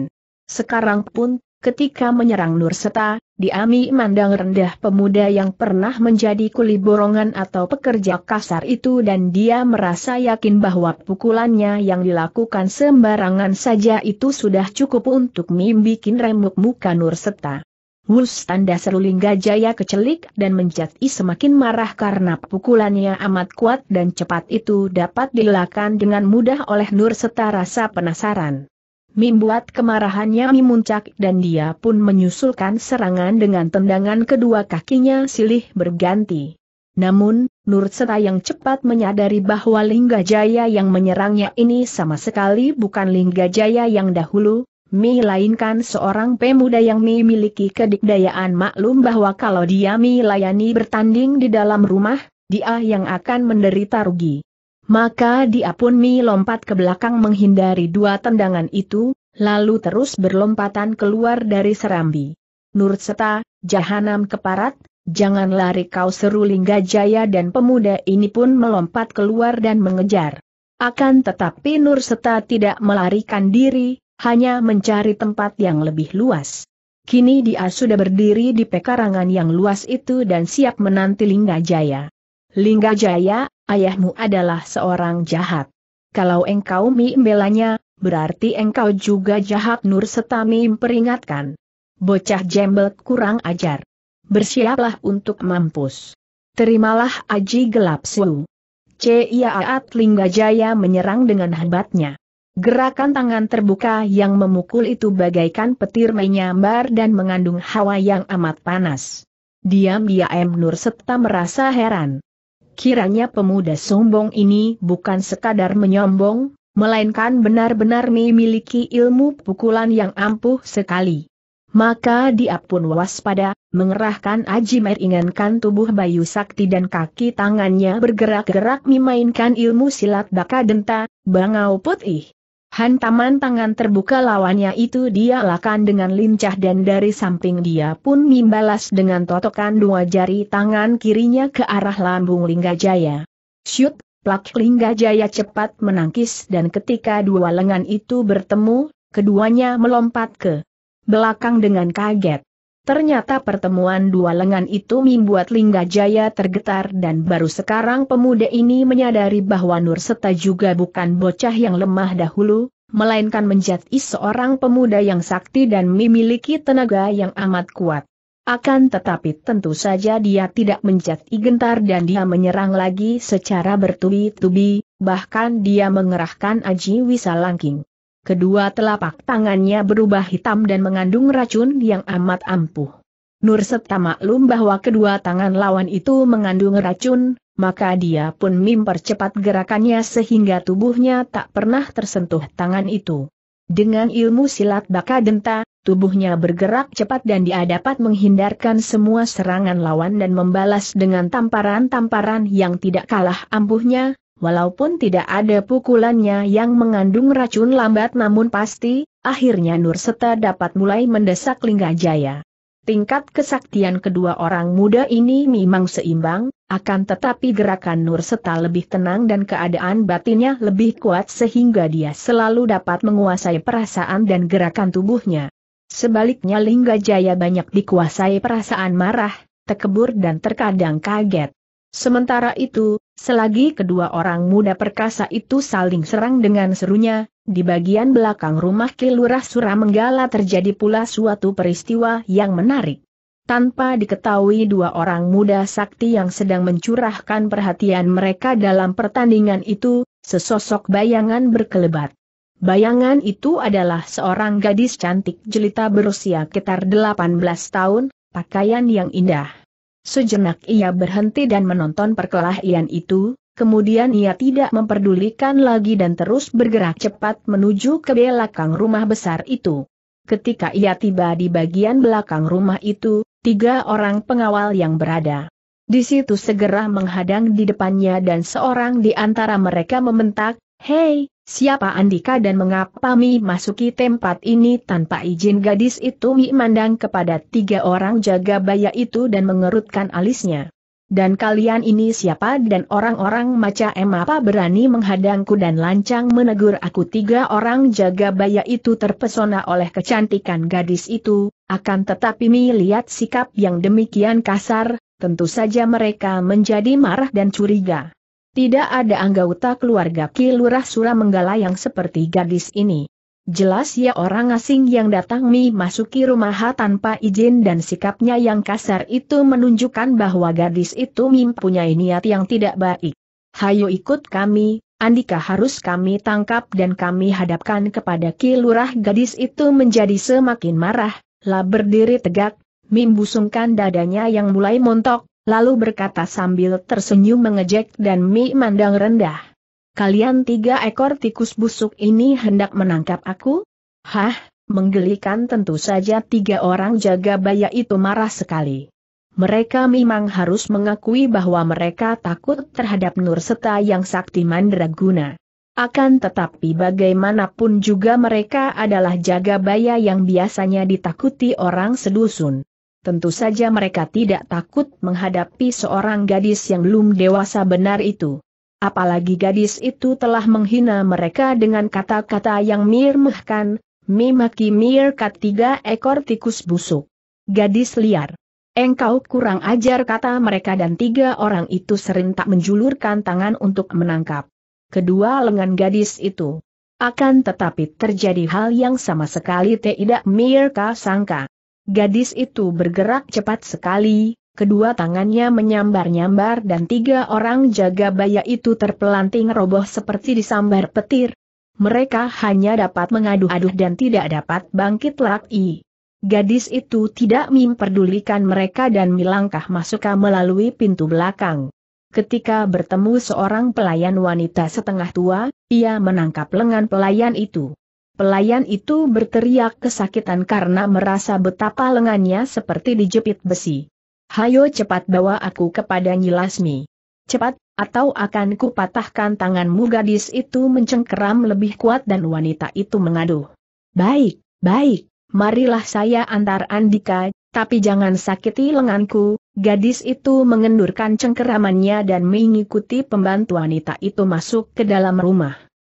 Sekarang pun, Ketika menyerang Nurseta, Diami mandang rendah pemuda yang pernah menjadi kuli borongan atau pekerja kasar itu dan dia merasa yakin bahwa pukulannya yang dilakukan sembarangan saja itu sudah cukup untuk membuat remuk muka Nurseta. Wus tanda seruling gajaya kecelik dan menjadi semakin marah karena pukulannya amat kuat dan cepat itu dapat dilakukan dengan mudah oleh Nurseta rasa penasaran. Membuat kemarahannya memuncak dan dia pun menyusulkan serangan dengan tendangan kedua kakinya silih berganti. Namun, Nur Seta yang cepat menyadari bahwa Lingga Jaya yang menyerangnya ini sama sekali bukan Lingga Jaya yang dahulu, melainkan seorang pemuda yang memiliki kedikdayaan maklum bahwa kalau dia melayani bertanding di dalam rumah, dia yang akan menderita rugi. Maka dia pun mi lompat ke belakang menghindari dua tendangan itu, lalu terus berlompatan keluar dari serambi. Nur seta, jahanam keparat, jangan lari kau seru Lingga Jaya dan pemuda ini pun melompat keluar dan mengejar. Akan tetapi Nur Seta tidak melarikan diri, hanya mencari tempat yang lebih luas. Kini dia sudah berdiri di pekarangan yang luas itu dan siap menanti Lingga Jaya. Lingga Jaya, ayahmu adalah seorang jahat. Kalau engkau membelanya, berarti engkau juga jahat Nur Setami peringatkan. Bocah jembel kurang ajar. Bersiaplah untuk mampus. Terimalah aji gelap su. Ciaat Lingga Jaya menyerang dengan hebatnya. Gerakan tangan terbuka yang memukul itu bagaikan petir menyambar dan mengandung hawa yang amat panas. Diam-diam Nur Setam merasa heran kiranya pemuda sombong ini bukan sekadar menyombong, melainkan benar-benar memiliki ilmu pukulan yang ampuh sekali. Maka dia pun waspada, mengerahkan aji meringankan tubuh Bayu Sakti dan kaki tangannya bergerak-gerak memainkan ilmu silat baka denta, bangau putih. Hantaman tangan terbuka lawannya itu dia lakukan dengan lincah dan dari samping dia pun membalas dengan totokan dua jari tangan kirinya ke arah lambung Linggajaya. Shoot, plak Linggajaya cepat menangkis dan ketika dua lengan itu bertemu, keduanya melompat ke belakang dengan kaget. Ternyata pertemuan dua lengan itu membuat Lingga Jaya tergetar dan baru sekarang pemuda ini menyadari bahwa Nur Seta juga bukan bocah yang lemah dahulu, melainkan menjadi seorang pemuda yang sakti dan memiliki tenaga yang amat kuat. Akan tetapi tentu saja dia tidak menjadi gentar dan dia menyerang lagi secara bertubi-tubi, bahkan dia mengerahkan Aji Wisalangking kedua telapak tangannya berubah hitam dan mengandung racun yang amat ampuh. Nur Septa maklum bahwa kedua tangan lawan itu mengandung racun, maka dia pun mempercepat gerakannya sehingga tubuhnya tak pernah tersentuh tangan itu. Dengan ilmu silat baka denta, tubuhnya bergerak cepat dan dia dapat menghindarkan semua serangan lawan dan membalas dengan tamparan-tamparan yang tidak kalah ampuhnya, Walaupun tidak ada pukulannya yang mengandung racun lambat namun pasti, akhirnya Nurseta dapat mulai mendesak Linggajaya. Tingkat kesaktian kedua orang muda ini memang seimbang, akan tetapi gerakan Nurseta lebih tenang dan keadaan batinnya lebih kuat sehingga dia selalu dapat menguasai perasaan dan gerakan tubuhnya. Sebaliknya Linggajaya banyak dikuasai perasaan marah, tekebur dan terkadang kaget. Sementara itu, Selagi kedua orang muda perkasa itu saling serang dengan serunya, di bagian belakang rumah Kilurah Suramenggala terjadi pula suatu peristiwa yang menarik. Tanpa diketahui dua orang muda sakti yang sedang mencurahkan perhatian mereka dalam pertandingan itu, sesosok bayangan berkelebat. Bayangan itu adalah seorang gadis cantik jelita berusia sekitar 18 tahun, pakaian yang indah Sejenak ia berhenti dan menonton perkelahian itu, kemudian ia tidak memperdulikan lagi dan terus bergerak cepat menuju ke belakang rumah besar itu. Ketika ia tiba di bagian belakang rumah itu, tiga orang pengawal yang berada di situ segera menghadang di depannya dan seorang di antara mereka membentak, Hei, siapa Andika dan mengapa Mi masuki tempat ini tanpa izin gadis itu Mi mandang kepada tiga orang jaga baya itu dan mengerutkan alisnya. Dan kalian ini siapa dan orang-orang macam apa berani menghadangku dan lancang menegur aku tiga orang jaga baya itu terpesona oleh kecantikan gadis itu, akan tetapi Mi lihat sikap yang demikian kasar, tentu saja mereka menjadi marah dan curiga. Tidak ada anggota keluarga Kilurah suramenggala yang seperti gadis ini. Jelas ya orang asing yang datang mi masuki rumah tanpa izin dan sikapnya yang kasar itu menunjukkan bahwa gadis itu mempunyai niat yang tidak baik. Hayo ikut kami, Andika harus kami tangkap dan kami hadapkan kepada Kilurah gadis itu menjadi semakin marah, lah berdiri tegak, membusungkan dadanya yang mulai montok, lalu berkata sambil tersenyum mengejek dan mi mandang rendah. Kalian tiga ekor tikus busuk ini hendak menangkap aku? Hah, menggelikan tentu saja tiga orang jaga baya itu marah sekali. Mereka memang harus mengakui bahwa mereka takut terhadap Nur Seta yang sakti mandraguna. Akan tetapi bagaimanapun juga mereka adalah jaga baya yang biasanya ditakuti orang sedusun. Tentu saja mereka tidak takut menghadapi seorang gadis yang belum dewasa benar itu. Apalagi gadis itu telah menghina mereka dengan kata-kata yang mirmehkan, mimaki mirkat tiga ekor tikus busuk. Gadis liar. Engkau kurang ajar kata mereka dan tiga orang itu serentak menjulurkan tangan untuk menangkap kedua lengan gadis itu. Akan tetapi terjadi hal yang sama sekali tidak Mirka sangka. Gadis itu bergerak cepat sekali, kedua tangannya menyambar-nyambar dan tiga orang jaga baya itu terpelanting roboh seperti disambar petir. Mereka hanya dapat mengadu-adu dan tidak dapat bangkit lagi. Gadis itu tidak memperdulikan mereka dan melangkah masuk melalui pintu belakang. Ketika bertemu seorang pelayan wanita setengah tua, ia menangkap lengan pelayan itu. Pelayan itu berteriak kesakitan karena merasa betapa lengannya seperti dijepit besi. Hayo cepat bawa aku kepada Lasmi. Cepat, atau akan kupatahkan tanganmu gadis itu mencengkeram lebih kuat dan wanita itu mengaduh. Baik, baik, marilah saya antar Andika, tapi jangan sakiti lenganku, Gadis itu mengendurkan cengkeramannya dan mengikuti pembantu wanita itu masuk ke dalam rumah.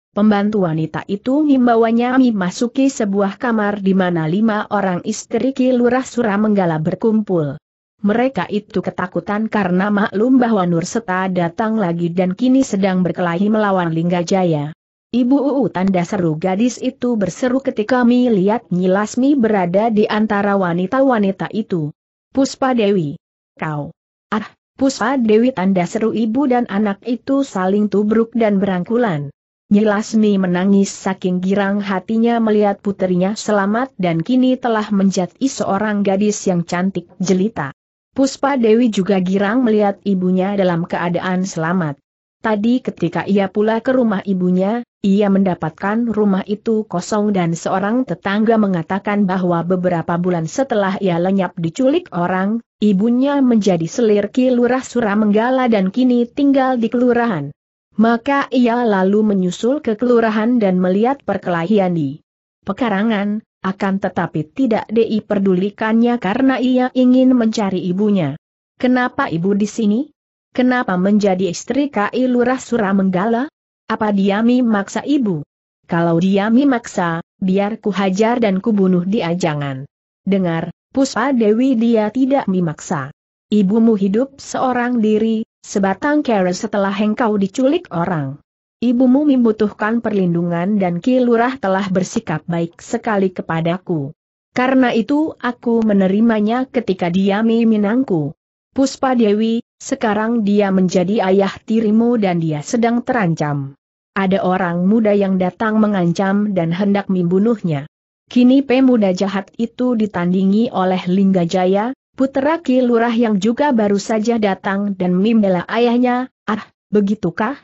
Pembantu wanita itu membawanya masuki sebuah kamar di mana lima orang istri Kilurah Menggala berkumpul. Mereka itu ketakutan karena maklum bahwa Nurseta datang lagi dan kini sedang berkelahi melawan Linggajaya. Ibu Uu tanda seru gadis itu berseru ketika lihat Nyilasmi berada di antara wanita-wanita itu. Puspa Dewi. Kau. Ah, Puspa Dewi tanda seru ibu dan anak itu saling tubruk dan berangkulan. Nyilasmi menangis saking girang hatinya melihat putrinya selamat dan kini telah menjadi seorang gadis yang cantik jelita. Puspa Dewi juga girang melihat ibunya dalam keadaan selamat. Tadi ketika ia pula ke rumah ibunya, ia mendapatkan rumah itu kosong dan seorang tetangga mengatakan bahwa beberapa bulan setelah ia lenyap diculik orang, ibunya menjadi selir lurah suramenggala dan kini tinggal di kelurahan. Maka ia lalu menyusul ke kelurahan dan melihat perkelahian di pekarangan, akan tetapi tidak DI karena ia ingin mencari ibunya. Kenapa ibu di sini? Kenapa menjadi istri KI Lurah Menggala? Apa Diami maksa ibu? Kalau Diami maksa, biar ku hajar dan kubunuh bunuh dia jangan. Dengar, Puspa Dewi dia tidak memaksa. Ibumu hidup seorang diri, Sebatang kera setelah engkau diculik orang. Ibumu membutuhkan perlindungan dan Kilurah telah bersikap baik sekali kepadaku. Karena itu aku menerimanya ketika dia meminangku. Puspa Dewi, sekarang dia menjadi ayah tirimu dan dia sedang terancam. Ada orang muda yang datang mengancam dan hendak membunuhnya. Kini pemuda jahat itu ditandingi oleh Lingga Jaya, Putera Ki Lurah yang juga baru saja datang dan membela ayahnya, ah, begitukah?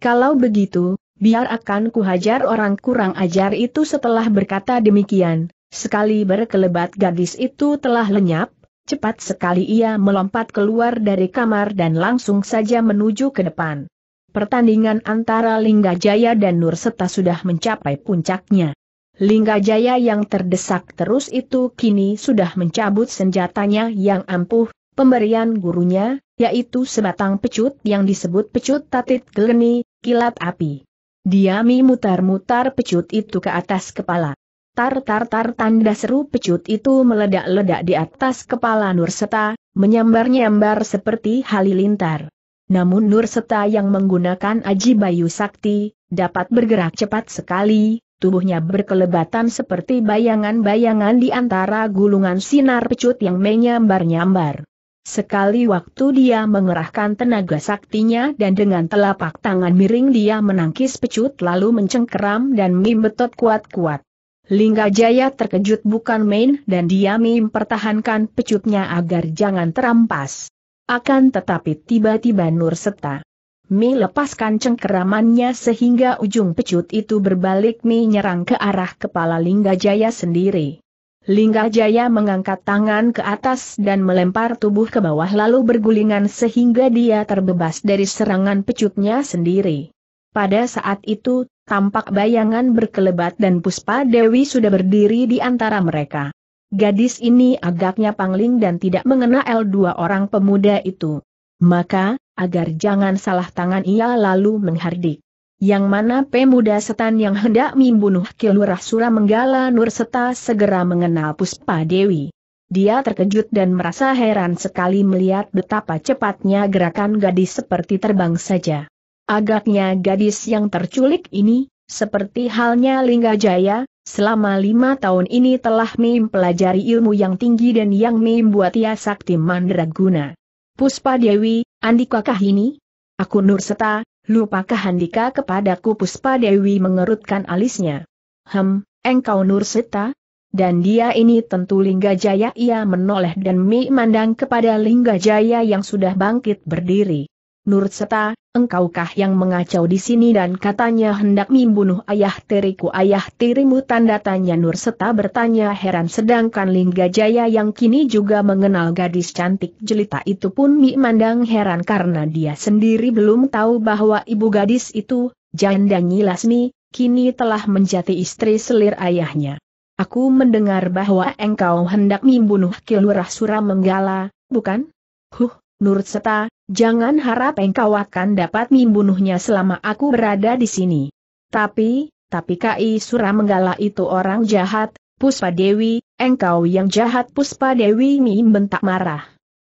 Kalau begitu, biar akan kuhajar orang kurang ajar itu setelah berkata demikian. Sekali berkelebat gadis itu telah lenyap, cepat sekali ia melompat keluar dari kamar dan langsung saja menuju ke depan. Pertandingan antara Lingga Jaya dan Nur Nurseta sudah mencapai puncaknya. Lingga Jaya yang terdesak terus itu kini sudah mencabut senjatanya yang ampuh, pemberian gurunya, yaitu sebatang pecut yang disebut pecut tatit geleni, kilat api. Diami mutar-mutar pecut itu ke atas kepala. Tar-tar-tar tanda seru pecut itu meledak-ledak di atas kepala Nurseta, menyambar-nyambar seperti halilintar. Namun Nurseta yang menggunakan Aji Bayu Sakti, dapat bergerak cepat sekali, tubuhnya berkelebatan seperti bayangan-bayangan di antara gulungan sinar pecut yang menyambar-nyambar. Sekali waktu dia mengerahkan tenaga saktinya dan dengan telapak tangan miring dia menangkis pecut lalu mencengkeram dan mimbetot kuat-kuat. Lingga Jaya terkejut bukan main dan dia mempertahankan pecutnya agar jangan terampas. Akan tetapi tiba-tiba Nur Seta Mi lepaskan cengkeramannya sehingga ujung pecut itu berbalik Mi nyerang ke arah kepala Lingga Jaya sendiri. Lingga Jaya mengangkat tangan ke atas dan melempar tubuh ke bawah lalu bergulingan sehingga dia terbebas dari serangan pecutnya sendiri. Pada saat itu, tampak bayangan berkelebat dan Puspa Dewi sudah berdiri di antara mereka. Gadis ini agaknya pangling dan tidak mengenal dua orang pemuda itu. Maka, agar jangan salah tangan ia lalu menghardik. Yang mana pemuda setan yang hendak membunuh Kilurah Sura Menggala Nur segera mengenal Puspa Dewi. Dia terkejut dan merasa heran sekali melihat betapa cepatnya gerakan gadis seperti terbang saja. Agaknya gadis yang terculik ini, seperti halnya Lingga Jaya, selama lima tahun ini telah mempelajari ilmu yang tinggi dan yang membuat ia sakti mandraguna. Puspa Dewi, Andikakah ini? Aku Nurseta, lupakah Andika kepadaku Puspa Dewi mengerutkan alisnya. Hem, engkau Nurseta? Dan dia ini tentu Lingga Jaya ia menoleh dan memandang kepada Lingga Jaya yang sudah bangkit berdiri. Nur Seta, engkaukah yang mengacau di sini dan katanya hendak membunuh ayah tiriku ayah tirimu tanda tanya Nur Seta bertanya heran sedangkan Lingga Jaya yang kini juga mengenal gadis cantik jelita itu pun mi mandang heran karena dia sendiri belum tahu bahwa ibu gadis itu, Janda Lasmi, kini telah menjadi istri selir ayahnya. Aku mendengar bahwa engkau hendak membunuh Kilurah Suram Menggala, bukan? Huh, Nur Seta, Jangan harap engkau akan dapat membunuhnya selama aku berada di sini. Tapi, tapi Kai suramenggala itu orang jahat, Puspa Dewi, engkau yang jahat Puspa Dewi bentak marah.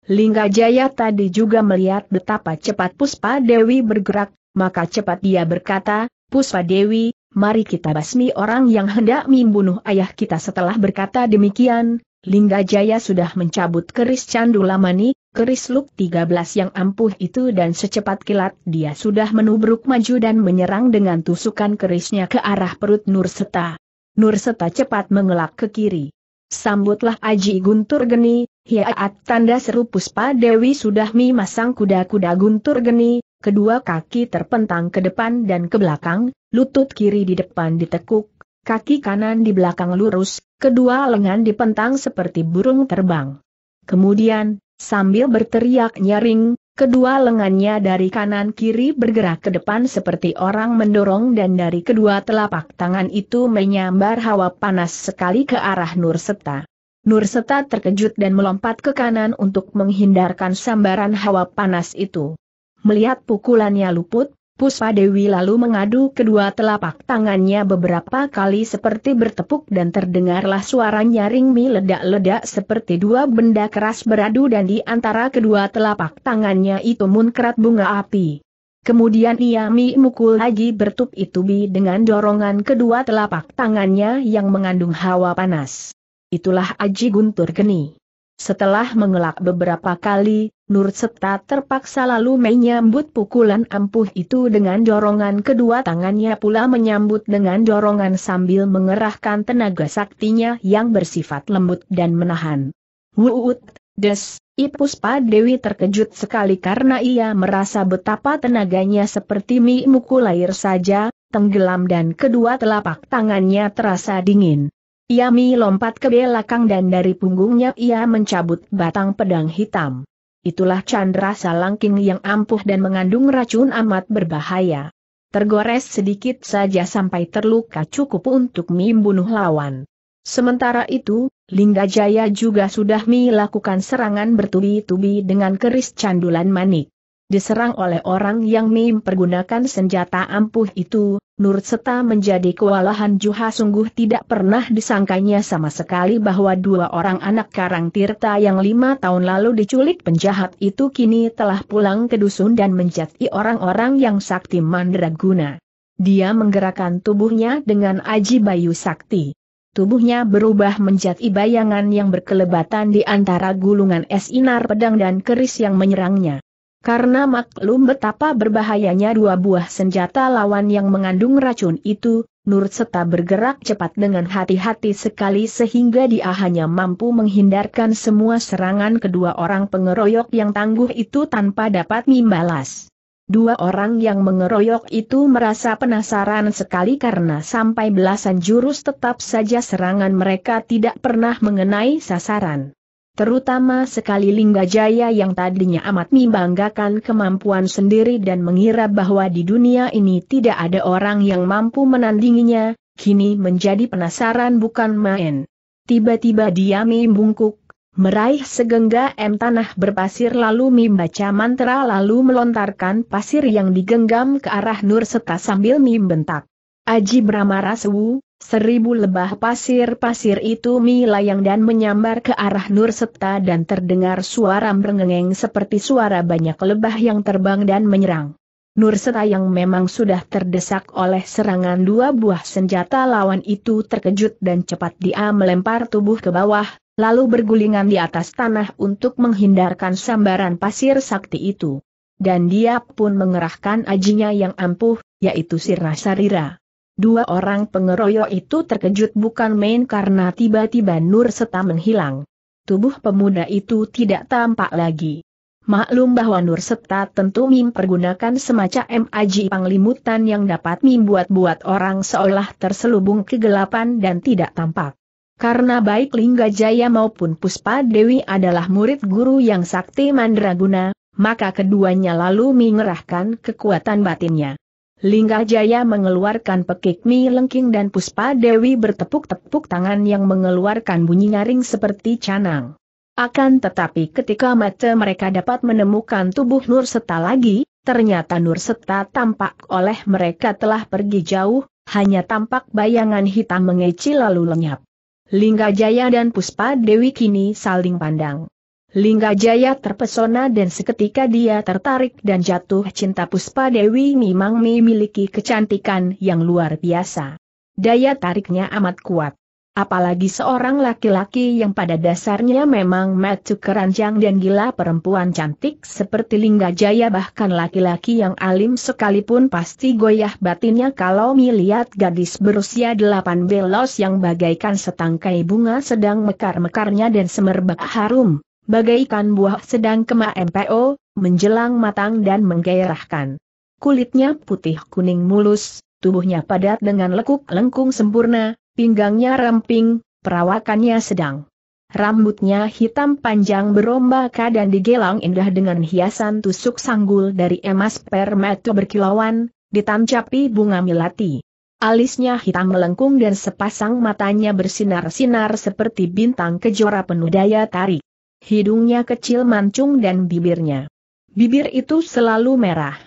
Lingga Jaya tadi juga melihat betapa cepat Puspa Dewi bergerak, maka cepat dia berkata, Puspa Dewi, mari kita basmi orang yang hendak membunuh ayah kita setelah berkata demikian, Lingga Jaya sudah mencabut keris candu lamani, luk 13 yang ampuh itu dan secepat kilat dia sudah menubruk maju dan menyerang dengan tusukan kerisnya ke arah perut Nurseta. Nurseta cepat mengelak ke kiri. Sambutlah Aji Guntur Geni, hiaat tanda seru Puspa Dewi sudah masang kuda-kuda Guntur Geni, kedua kaki terpentang ke depan dan ke belakang, lutut kiri di depan ditekuk, kaki kanan di belakang lurus, kedua lengan dipentang seperti burung terbang. Kemudian, Sambil berteriak nyaring, kedua lengannya dari kanan kiri bergerak ke depan seperti orang mendorong dan dari kedua telapak tangan itu menyambar hawa panas sekali ke arah Nur Seta. Nur Seta terkejut dan melompat ke kanan untuk menghindarkan sambaran hawa panas itu. Melihat pukulannya luput, Puspa Dewi lalu mengadu kedua telapak tangannya beberapa kali seperti bertepuk dan terdengarlah suara nyaring mi ledak-ledak seperti dua benda keras beradu dan di antara kedua telapak tangannya itu munkrat bunga api. Kemudian ia mi mukul lagi bertup itu bi dengan dorongan kedua telapak tangannya yang mengandung hawa panas. Itulah Aji Guntur Geni. Setelah mengelak beberapa kali, Nur Seta terpaksa lalu menyambut pukulan ampuh itu dengan dorongan kedua tangannya pula menyambut dengan dorongan sambil mengerahkan tenaga saktinya yang bersifat lembut dan menahan. Wuut, des, Ipuspa Dewi terkejut sekali karena ia merasa betapa tenaganya seperti mie mukul air saja, tenggelam dan kedua telapak tangannya terasa dingin. Yami lompat ke belakang dan dari punggungnya ia mencabut batang pedang hitam. Itulah Chandra Salangking yang ampuh dan mengandung racun amat berbahaya. Tergores sedikit saja sampai terluka cukup untuk membunuh lawan. Sementara itu, Lingga Jaya juga sudah melakukan serangan bertubi-tubi dengan keris candulan manik diserang oleh orang yang mempergunakan senjata ampuh itu, Nur Seta menjadi kewalahan Juha sungguh tidak pernah disangkanya sama sekali bahwa dua orang anak Karang Tirta yang lima tahun lalu diculik penjahat itu kini telah pulang ke dusun dan menjadi orang-orang yang sakti mandraguna. Dia menggerakkan tubuhnya dengan aji bayu sakti. Tubuhnya berubah menjadi bayangan yang berkelebatan di antara gulungan es inar pedang dan keris yang menyerangnya. Karena maklum betapa berbahayanya dua buah senjata lawan yang mengandung racun itu, Nur Seta bergerak cepat dengan hati-hati sekali sehingga dia hanya mampu menghindarkan semua serangan kedua orang pengeroyok yang tangguh itu tanpa dapat membalas. Dua orang yang mengeroyok itu merasa penasaran sekali karena sampai belasan jurus tetap saja serangan mereka tidak pernah mengenai sasaran. Terutama sekali Lingga Jaya yang tadinya amat membanggakan kemampuan sendiri dan mengira bahwa di dunia ini tidak ada orang yang mampu menandinginya, kini menjadi penasaran bukan main. Tiba-tiba dia membungkuk, meraih segengga em tanah berpasir lalu membaca mantra lalu melontarkan pasir yang digenggam ke arah Nur serta sambil membentak. Aji Brahma Seribu lebah pasir-pasir itu melayang dan menyambar ke arah Nur Seta dan terdengar suara merengengeng seperti suara banyak lebah yang terbang dan menyerang. Nur Seta yang memang sudah terdesak oleh serangan dua buah senjata lawan itu terkejut dan cepat dia melempar tubuh ke bawah, lalu bergulingan di atas tanah untuk menghindarkan sambaran pasir sakti itu. Dan dia pun mengerahkan ajinya yang ampuh, yaitu Sirna Sarira. Dua orang pengeroyok itu terkejut bukan main karena tiba-tiba Nur Seta menghilang. Tubuh pemuda itu tidak tampak lagi. Maklum bahwa Nur Seta tentu mempergunakan semacam MAG panglimutan yang dapat membuat-buat orang seolah terselubung kegelapan dan tidak tampak. Karena baik Lingga Jaya maupun Puspa Dewi adalah murid guru yang sakti mandraguna, maka keduanya lalu mengerahkan kekuatan batinnya. Lingga Jaya mengeluarkan pekik mi lengking dan Puspa Dewi bertepuk-tepuk tangan yang mengeluarkan bunyi nyaring seperti canang. Akan tetapi ketika mata mereka dapat menemukan tubuh Nur Seta lagi, ternyata Nur Seta tampak oleh mereka telah pergi jauh, hanya tampak bayangan hitam mengecil lalu lenyap. Lingga Jaya dan Puspa Dewi kini saling pandang. Lingga Jaya terpesona dan seketika dia tertarik dan jatuh cinta Puspa Dewi memang memiliki kecantikan yang luar biasa. Daya tariknya amat kuat. Apalagi seorang laki-laki yang pada dasarnya memang matuk keranjang dan gila perempuan cantik seperti Lingga Jaya bahkan laki-laki yang alim sekalipun pasti goyah batinnya kalau melihat gadis berusia delapan belos yang bagaikan setangkai bunga sedang mekar-mekarnya dan semerbak harum bagaikan buah sedang kema MPO, menjelang matang dan menggairahkan. Kulitnya putih kuning mulus, tubuhnya padat dengan lekuk lengkung sempurna, pinggangnya ramping, perawakannya sedang. Rambutnya hitam panjang berombaka dan digelang indah dengan hiasan tusuk sanggul dari emas permata berkilauan, ditancapi bunga milati. Alisnya hitam melengkung dan sepasang matanya bersinar-sinar seperti bintang kejora penuh daya tarik hidungnya kecil mancung dan bibirnya. Bibir itu selalu merah.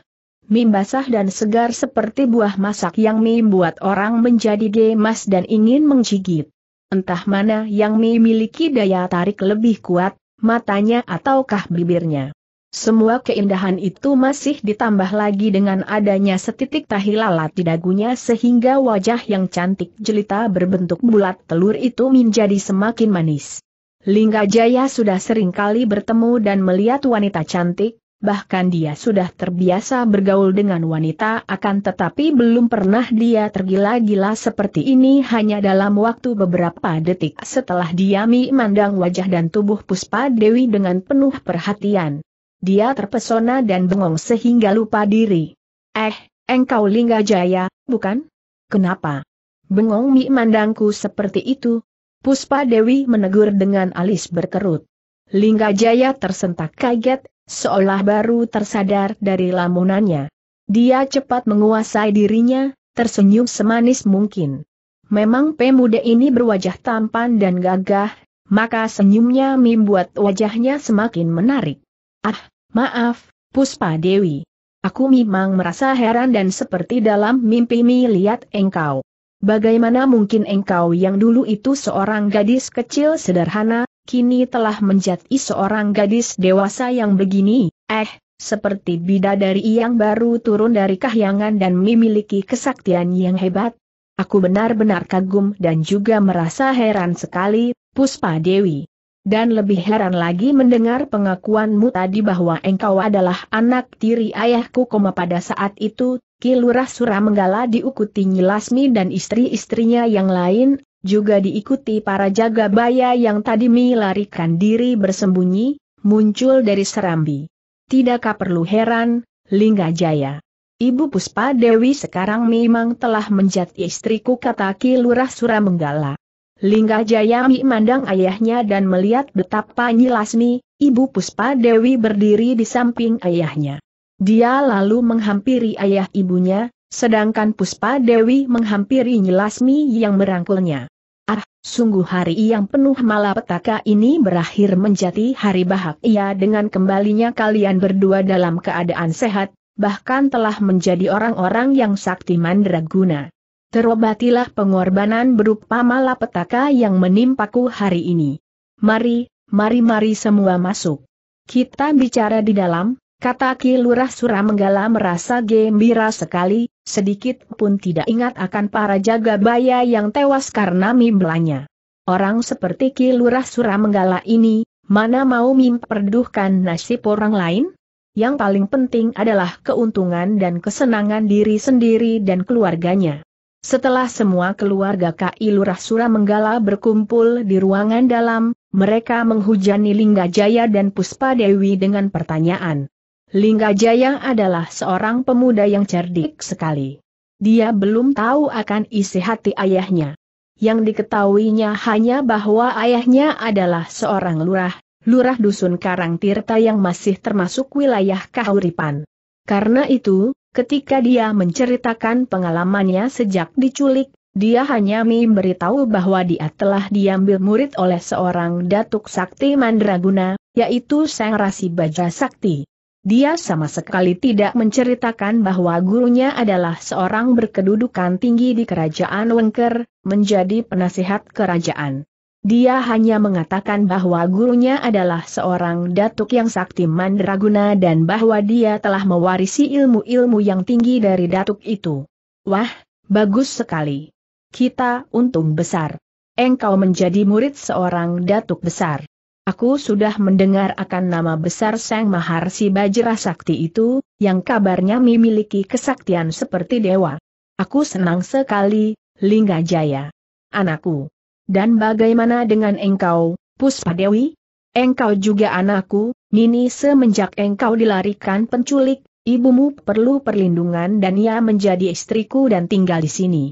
mim basah dan segar seperti buah masak yang membuat orang menjadi gemas dan ingin menggigit. Entah mana yang mim miliki daya tarik lebih kuat, matanya ataukah bibirnya. Semua keindahan itu masih ditambah lagi dengan adanya setitik tahi lalat di dagunya sehingga wajah yang cantik jelita berbentuk bulat telur itu menjadi semakin manis. Lingga Jaya sudah sering kali bertemu dan melihat wanita cantik, bahkan dia sudah terbiasa bergaul dengan wanita akan tetapi belum pernah dia tergila-gila seperti ini hanya dalam waktu beberapa detik setelah dia memandang wajah dan tubuh Puspa Dewi dengan penuh perhatian. Dia terpesona dan bengong sehingga lupa diri. Eh, engkau Lingga Jaya, bukan? Kenapa? Bengong Mi mandangku seperti itu, Puspa Dewi menegur dengan alis berkerut. Lingga Jaya tersentak kaget, seolah baru tersadar dari lamunannya. Dia cepat menguasai dirinya, tersenyum semanis mungkin. Memang pemuda ini berwajah tampan dan gagah, maka senyumnya membuat wajahnya semakin menarik. Ah, maaf, Puspa Dewi. Aku memang merasa heran dan seperti dalam mimpi melihat engkau. Bagaimana mungkin engkau yang dulu itu seorang gadis kecil sederhana, kini telah menjadi seorang gadis dewasa yang begini, eh, seperti bidadari yang baru turun dari kahyangan dan memiliki kesaktian yang hebat? Aku benar-benar kagum dan juga merasa heran sekali, Puspa Dewi. Dan lebih heran lagi mendengar pengakuanmu tadi bahwa engkau adalah anak tiri ayahku, pada saat itu Kilurah Suramenggala diikuti Nyilasmi dan istri-istrinya yang lain, juga diikuti para jaga baya yang tadi melarikan diri bersembunyi, muncul dari Serambi. Tidakkah perlu heran, Lingga Jaya? Ibu Puspa Dewi sekarang memang telah menjadi istriku kata Kilurah Suramenggala. Lingga Jaya memandang ayahnya dan melihat betapa Nyilasmi, Ibu Puspa Dewi berdiri di samping ayahnya. Dia lalu menghampiri ayah ibunya, sedangkan Puspa Dewi menghampiri Nyilasmi yang merangkulnya. Ah, sungguh hari yang penuh malapetaka ini berakhir menjadi hari bahagia dengan kembalinya kalian berdua dalam keadaan sehat, bahkan telah menjadi orang-orang yang sakti mandraguna. Terobatilah pengorbanan berupa malapetaka yang menimpaku hari ini. Mari, mari-mari semua masuk. Kita bicara di dalam, Kata Ki Lurah Menggala merasa gembira sekali, sedikit pun tidak ingat akan para jaga baya yang tewas karena mimblanya. Orang seperti Ki Lurah Menggala ini, mana mau memperduhkan nasib orang lain? Yang paling penting adalah keuntungan dan kesenangan diri sendiri dan keluarganya. Setelah semua keluarga Ki Lurah Suramenggala berkumpul di ruangan dalam, mereka menghujani Linggajaya dan Puspa Dewi dengan pertanyaan. Lingga Jaya adalah seorang pemuda yang cerdik sekali. Dia belum tahu akan isi hati ayahnya. Yang diketahuinya hanya bahwa ayahnya adalah seorang lurah, lurah dusun Karang Tirta yang masih termasuk wilayah Kahuripan. Karena itu, ketika dia menceritakan pengalamannya sejak diculik, dia hanya memberitahu bahwa dia telah diambil murid oleh seorang datuk sakti Mandraguna, yaitu Sang Rasi Baja Sakti. Dia sama sekali tidak menceritakan bahwa gurunya adalah seorang berkedudukan tinggi di kerajaan Wengker, menjadi penasihat kerajaan. Dia hanya mengatakan bahwa gurunya adalah seorang datuk yang sakti mandraguna dan bahwa dia telah mewarisi ilmu-ilmu yang tinggi dari datuk itu. Wah, bagus sekali. Kita untung besar. Engkau menjadi murid seorang datuk besar. Aku sudah mendengar akan nama besar Sang Maharsi Bajra Sakti itu, yang kabarnya memiliki kesaktian seperti dewa. Aku senang sekali, Lingga Jaya. Anakku. Dan bagaimana dengan engkau, Puspadewi? Engkau juga anakku, Nini semenjak engkau dilarikan penculik, ibumu perlu perlindungan dan ia menjadi istriku dan tinggal di sini.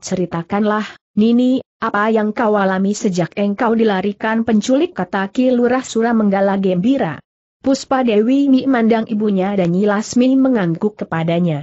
Ceritakanlah, Nini, apa yang kau alami sejak engkau dilarikan penculik kata Ki Lurah Sura menggala gembira. Puspa Dewi Mi mandang ibunya dan Nyilasmi mengangguk kepadanya.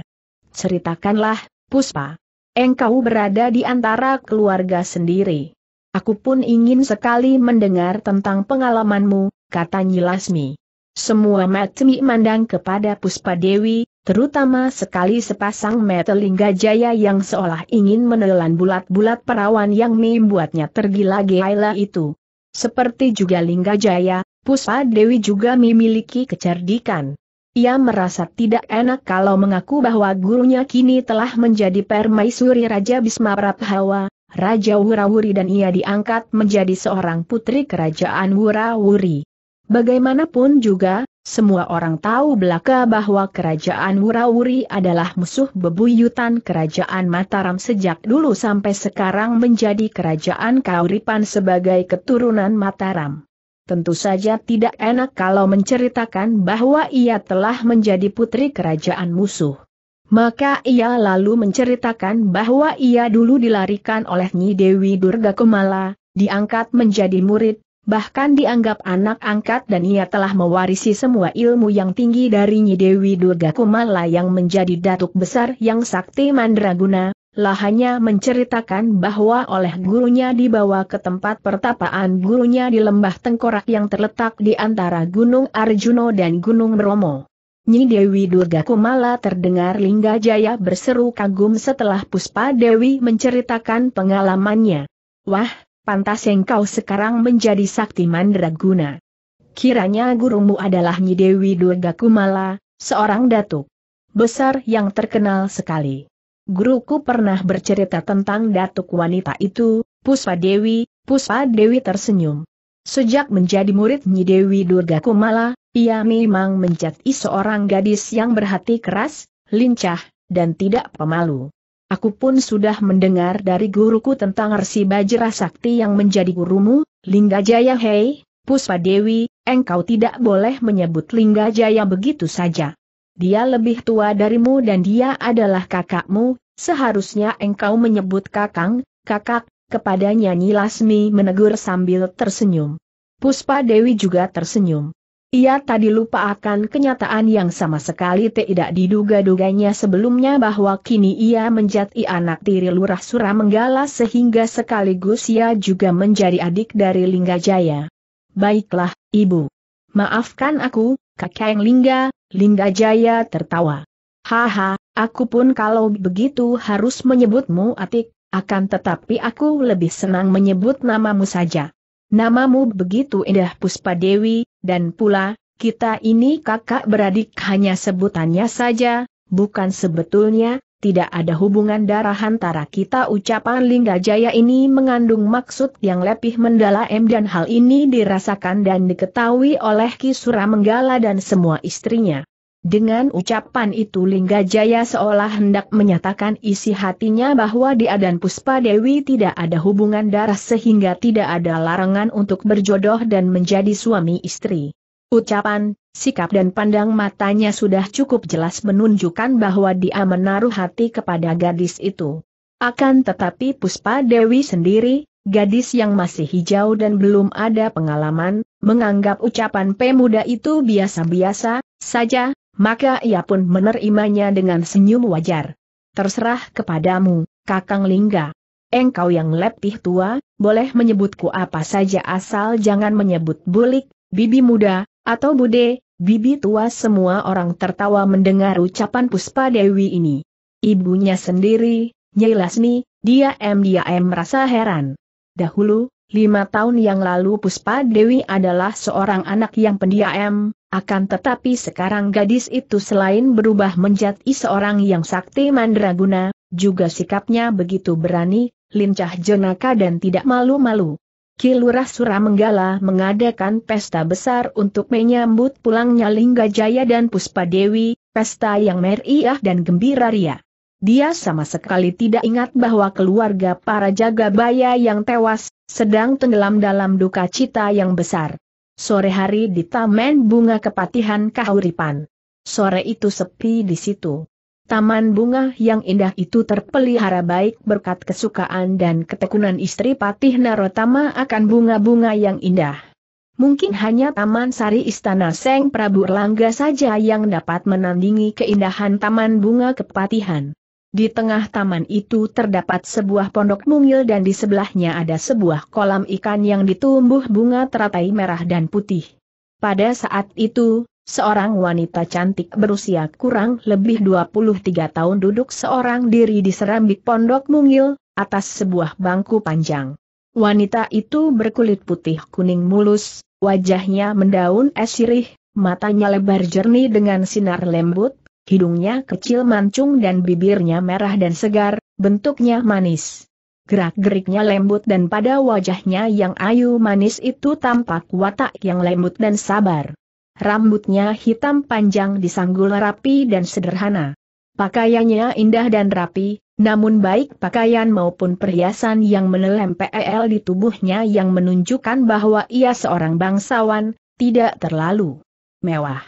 Ceritakanlah, Puspa. Engkau berada di antara keluarga sendiri. Aku pun ingin sekali mendengar tentang pengalamanmu, kata Nyilasmi. Semua mata Mi mandang kepada Puspa Dewi, terutama sekali sepasang metelingga Jaya yang seolah ingin menelan bulat-bulat perawan yang membuatnya tergila-gila itu. Seperti juga Lingga Jaya, Puspa Dewi juga memiliki kecerdikan. Ia merasa tidak enak kalau mengaku bahwa gurunya kini telah menjadi permaisuri Raja Bisma Prabhawa, Raja Wurawuri dan ia diangkat menjadi seorang putri kerajaan Wurawuri. Bagaimanapun juga, semua orang tahu belaka bahwa kerajaan Murawuri adalah musuh bebuyutan kerajaan Mataram sejak dulu sampai sekarang menjadi kerajaan Kauripan sebagai keturunan Mataram. Tentu saja tidak enak kalau menceritakan bahwa ia telah menjadi putri kerajaan musuh. Maka ia lalu menceritakan bahwa ia dulu dilarikan oleh Nyi Dewi Durga Kumala, diangkat menjadi murid, bahkan dianggap anak angkat dan ia telah mewarisi semua ilmu yang tinggi dari Nyi Dewi Durga Kumala yang menjadi datuk besar yang sakti mandraguna, lah hanya menceritakan bahwa oleh gurunya dibawa ke tempat pertapaan gurunya di lembah tengkorak yang terletak di antara Gunung Arjuno dan Gunung Bromo. Nyi Dewi Durga Kumala terdengar Lingga Jaya berseru kagum setelah Puspa Dewi menceritakan pengalamannya. Wah, pantas engkau sekarang menjadi sakti mandraguna. Kiranya gurumu adalah Nyidewi Durga Kumala, seorang datuk besar yang terkenal sekali. Guruku pernah bercerita tentang datuk wanita itu, Puspa Dewi, Puspa Dewi tersenyum. Sejak menjadi murid Nyidewi Durga Kumala, ia memang menjadi seorang gadis yang berhati keras, lincah, dan tidak pemalu. Aku pun sudah mendengar dari guruku tentang Resi Bajra Sakti yang menjadi gurumu, Lingga Jaya Hei, Puspa Dewi, engkau tidak boleh menyebut Lingga Jaya begitu saja. Dia lebih tua darimu dan dia adalah kakakmu, seharusnya engkau menyebut kakang, kakak, kepadanya Nyi Lasmi menegur sambil tersenyum. Puspa Dewi juga tersenyum. Ia tadi lupa akan kenyataan yang sama sekali tidak diduga-duganya sebelumnya bahwa kini ia menjadi anak tiri Lurah menggala sehingga sekaligus ia juga menjadi adik dari Lingga Jaya. Baiklah, Ibu. Maafkan aku, kakek Lingga, Lingga Jaya tertawa. Haha, aku pun kalau begitu harus menyebutmu atik, akan tetapi aku lebih senang menyebut namamu saja. Namamu begitu indah Puspa Dewi, dan pula, kita ini kakak beradik hanya sebutannya saja, bukan sebetulnya, tidak ada hubungan darah antara kita ucapan Lingga Jaya ini mengandung maksud yang lebih mendalam dan hal ini dirasakan dan diketahui oleh Kisura Menggala dan semua istrinya. Dengan ucapan itu Lingga Jaya seolah hendak menyatakan isi hatinya bahwa dia dan Puspa Dewi tidak ada hubungan darah sehingga tidak ada larangan untuk berjodoh dan menjadi suami istri. Ucapan, sikap dan pandang matanya sudah cukup jelas menunjukkan bahwa dia menaruh hati kepada gadis itu. Akan tetapi Puspa Dewi sendiri, gadis yang masih hijau dan belum ada pengalaman, menganggap ucapan pemuda itu biasa-biasa saja, maka ia pun menerimanya dengan senyum wajar. Terserah kepadamu, Kakang Lingga. Engkau yang lebih tua, boleh menyebutku apa saja asal jangan menyebut bulik, bibi muda, atau bude, bibi tua semua orang tertawa mendengar ucapan Puspa Dewi ini. Ibunya sendiri, Nyai Lasmi, dia diam-diam merasa heran. Dahulu, Lima tahun yang lalu Puspa Dewi adalah seorang anak yang pendiam, akan tetapi sekarang gadis itu selain berubah menjadi seorang yang sakti mandraguna, juga sikapnya begitu berani, lincah jenaka dan tidak malu-malu. Kilurah Suramenggala mengadakan pesta besar untuk menyambut pulangnya Lingga Jaya dan Puspa Dewi, pesta yang meriah dan gembira ria. Dia sama sekali tidak ingat bahwa keluarga para jaga jagabaya yang tewas, sedang tenggelam dalam duka cita yang besar. Sore hari di Taman Bunga Kepatihan Kahuripan. Sore itu sepi di situ. Taman bunga yang indah itu terpelihara baik berkat kesukaan dan ketekunan istri Patih Narotama akan bunga-bunga yang indah. Mungkin hanya Taman Sari Istana Seng Prabu Erlangga saja yang dapat menandingi keindahan Taman Bunga Kepatihan. Di tengah taman itu terdapat sebuah pondok mungil dan di sebelahnya ada sebuah kolam ikan yang ditumbuh bunga teratai merah dan putih. Pada saat itu, seorang wanita cantik berusia kurang lebih 23 tahun duduk seorang diri di serambi pondok mungil, atas sebuah bangku panjang. Wanita itu berkulit putih kuning mulus, wajahnya mendaun esirih, matanya lebar jernih dengan sinar lembut, Hidungnya kecil mancung dan bibirnya merah dan segar, bentuknya manis. Gerak-geriknya lembut dan pada wajahnya yang ayu manis itu tampak watak yang lembut dan sabar. Rambutnya hitam panjang disanggul rapi dan sederhana. Pakaiannya indah dan rapi, namun baik pakaian maupun perhiasan yang menelempel di tubuhnya yang menunjukkan bahwa ia seorang bangsawan, tidak terlalu mewah.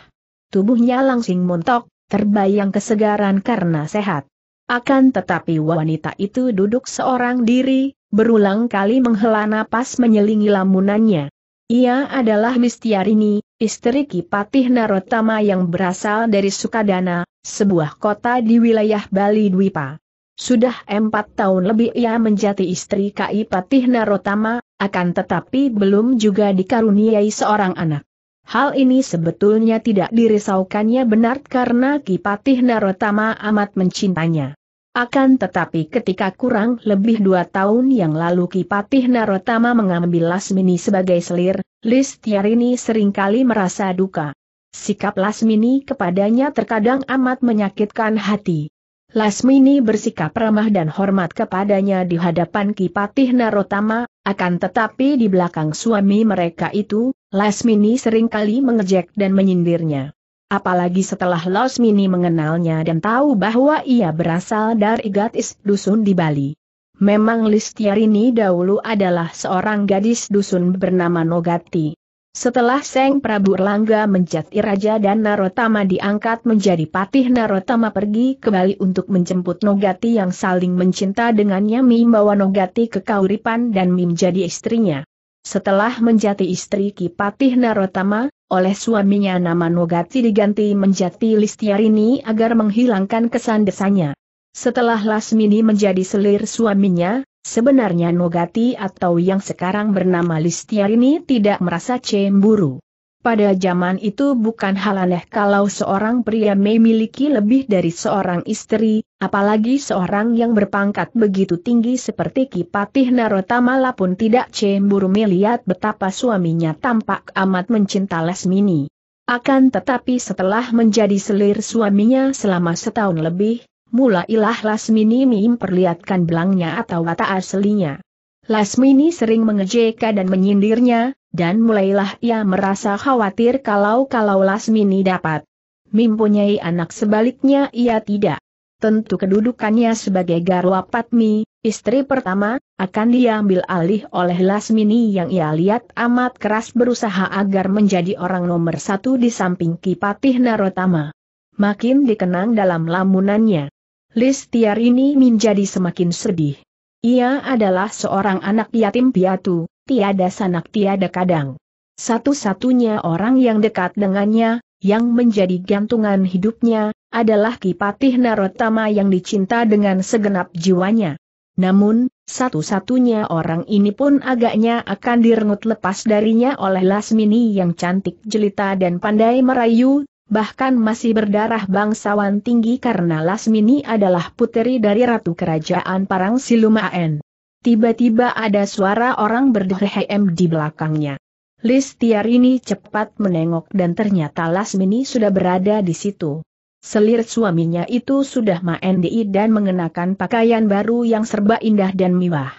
Tubuhnya langsing montok, terbayang kesegaran karena sehat. Akan tetapi wanita itu duduk seorang diri, berulang kali menghela napas menyelingi lamunannya. Ia adalah Mistiarini, istri Kipatih Narotama yang berasal dari Sukadana, sebuah kota di wilayah Bali Dwipa. Sudah empat tahun lebih ia menjadi istri kipatih Narotama, akan tetapi belum juga dikaruniai seorang anak. Hal ini sebetulnya tidak dirisaukannya benar karena Kipatih Narotama amat mencintainya. Akan tetapi ketika kurang lebih dua tahun yang lalu Kipatih Narotama mengambil Lasmini sebagai selir, Listiarini seringkali merasa duka. Sikap Lasmini kepadanya terkadang amat menyakitkan hati. Lasmini bersikap ramah dan hormat kepadanya di hadapan Kipatih Narotama, akan tetapi di belakang suami mereka itu, Lasmini seringkali mengejek dan menyindirnya. Apalagi setelah Lasmini mengenalnya dan tahu bahwa ia berasal dari gadis dusun di Bali. Memang Listiarini dahulu adalah seorang gadis dusun bernama Nogati. Setelah Seng Prabu Erlangga menjadi raja dan Narotama diangkat menjadi patih Narotama pergi ke Bali untuk menjemput Nogati yang saling mencinta dengannya Mim bawa Nogati ke Kauripan dan Mim jadi istrinya. Setelah menjadi istri Kipatih Narotama, oleh suaminya nama Nogati diganti menjadi Listiarini agar menghilangkan kesan desanya. Setelah Lasmini menjadi selir suaminya, sebenarnya Nogati atau yang sekarang bernama Listiarini tidak merasa cemburu. Pada zaman itu bukan hal aneh kalau seorang pria memiliki lebih dari seorang istri, apalagi seorang yang berpangkat begitu tinggi seperti Kipatih Narotamala pun tidak cemburu melihat betapa suaminya tampak amat mencinta Lesmini. Akan tetapi setelah menjadi selir suaminya selama setahun lebih, mulailah Lasmini memperlihatkan belangnya atau watak aslinya. Lasmini sering mengejeka dan menyindirnya, dan mulailah ia merasa khawatir kalau-kalau Lasmini dapat mempunyai anak sebaliknya ia tidak. Tentu kedudukannya sebagai Garwa Patmi, istri pertama, akan diambil alih oleh Lasmini yang ia lihat amat keras berusaha agar menjadi orang nomor satu di samping Kipatih Narotama. Makin dikenang dalam lamunannya. Listiar ini menjadi semakin sedih. Ia adalah seorang anak yatim piatu, tiada sanak tiada kadang. Satu-satunya orang yang dekat dengannya, yang menjadi gantungan hidupnya, adalah Kipatih Narotama yang dicinta dengan segenap jiwanya. Namun, satu-satunya orang ini pun agaknya akan direngut lepas darinya oleh Lasmini yang cantik jelita dan pandai merayu, bahkan masih berdarah bangsawan tinggi karena Lasmini adalah puteri dari Ratu Kerajaan Parang Silumaen. Tiba-tiba ada suara orang berdehem di belakangnya. ini cepat menengok dan ternyata Lasmini sudah berada di situ. Selir suaminya itu sudah maendi dan mengenakan pakaian baru yang serba indah dan mewah.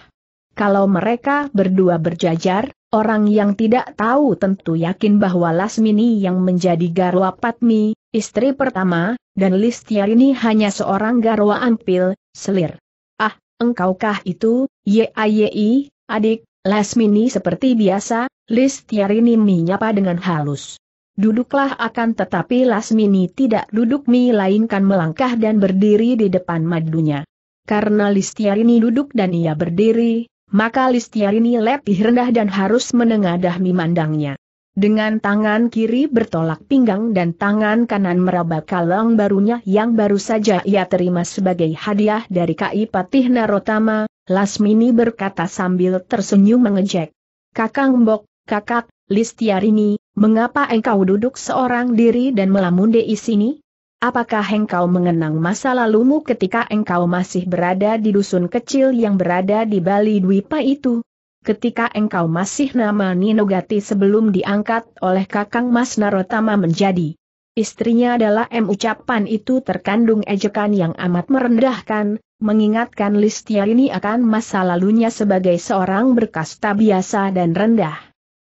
Kalau mereka berdua berjajar, orang yang tidak tahu tentu yakin bahwa Lasmini yang menjadi garwa Patmi, istri pertama, dan ini hanya seorang garwa ampil, selir engkaukah itu, Yayi, adik, Lesmini seperti biasa, Listiarini menyapa dengan halus. Duduklah akan tetapi Lasmini tidak duduk Mi lainkan melangkah dan berdiri di depan madunya. Karena Listiarini duduk dan ia berdiri, maka Listiarini lebih rendah dan harus menengadah Mi mandangnya. Dengan tangan kiri bertolak pinggang dan tangan kanan meraba kalang barunya yang baru saja ia terima sebagai hadiah dari KI Patih Narotama, Lasmini berkata sambil tersenyum mengejek. Kakang Mbok, kakak, Listiarini, mengapa engkau duduk seorang diri dan melamun di sini? Apakah engkau mengenang masa lalumu ketika engkau masih berada di dusun kecil yang berada di Bali Dwipa itu? ketika engkau masih nama Ninogati sebelum diangkat oleh kakang Mas Narotama menjadi istrinya adalah M. Ucapan itu terkandung ejekan yang amat merendahkan, mengingatkan Listia ini akan masa lalunya sebagai seorang berkasta biasa dan rendah.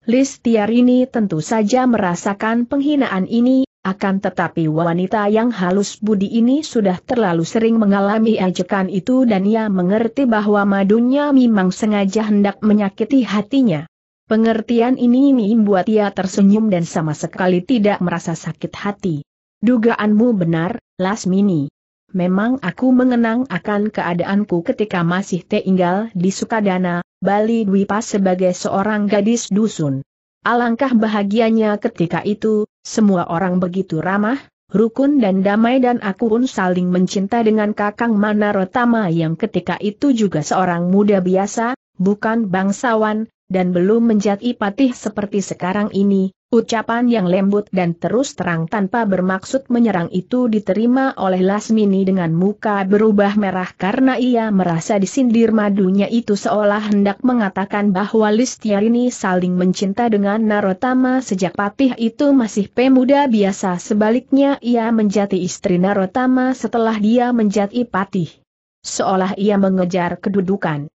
Listiarini ini tentu saja merasakan penghinaan ini, akan tetapi wanita yang halus budi ini sudah terlalu sering mengalami ajakan itu dan ia mengerti bahwa madunya memang sengaja hendak menyakiti hatinya. Pengertian ini membuat ia tersenyum dan sama sekali tidak merasa sakit hati. Dugaanmu benar, Lasmini. Memang aku mengenang akan keadaanku ketika masih tinggal di Sukadana, Bali Dwipa sebagai seorang gadis dusun. Alangkah bahagianya ketika itu, semua orang begitu ramah, rukun dan damai dan aku pun saling mencinta dengan Kakang Manarotama yang ketika itu juga seorang muda biasa, bukan bangsawan, dan belum menjadi patih seperti sekarang ini, ucapan yang lembut dan terus terang tanpa bermaksud menyerang itu diterima oleh Lasmini dengan muka berubah merah karena ia merasa disindir madunya itu seolah hendak mengatakan bahwa Listiarini saling mencinta dengan Narotama sejak patih itu masih pemuda biasa sebaliknya ia menjadi istri Narotama setelah dia menjadi patih. Seolah ia mengejar kedudukan.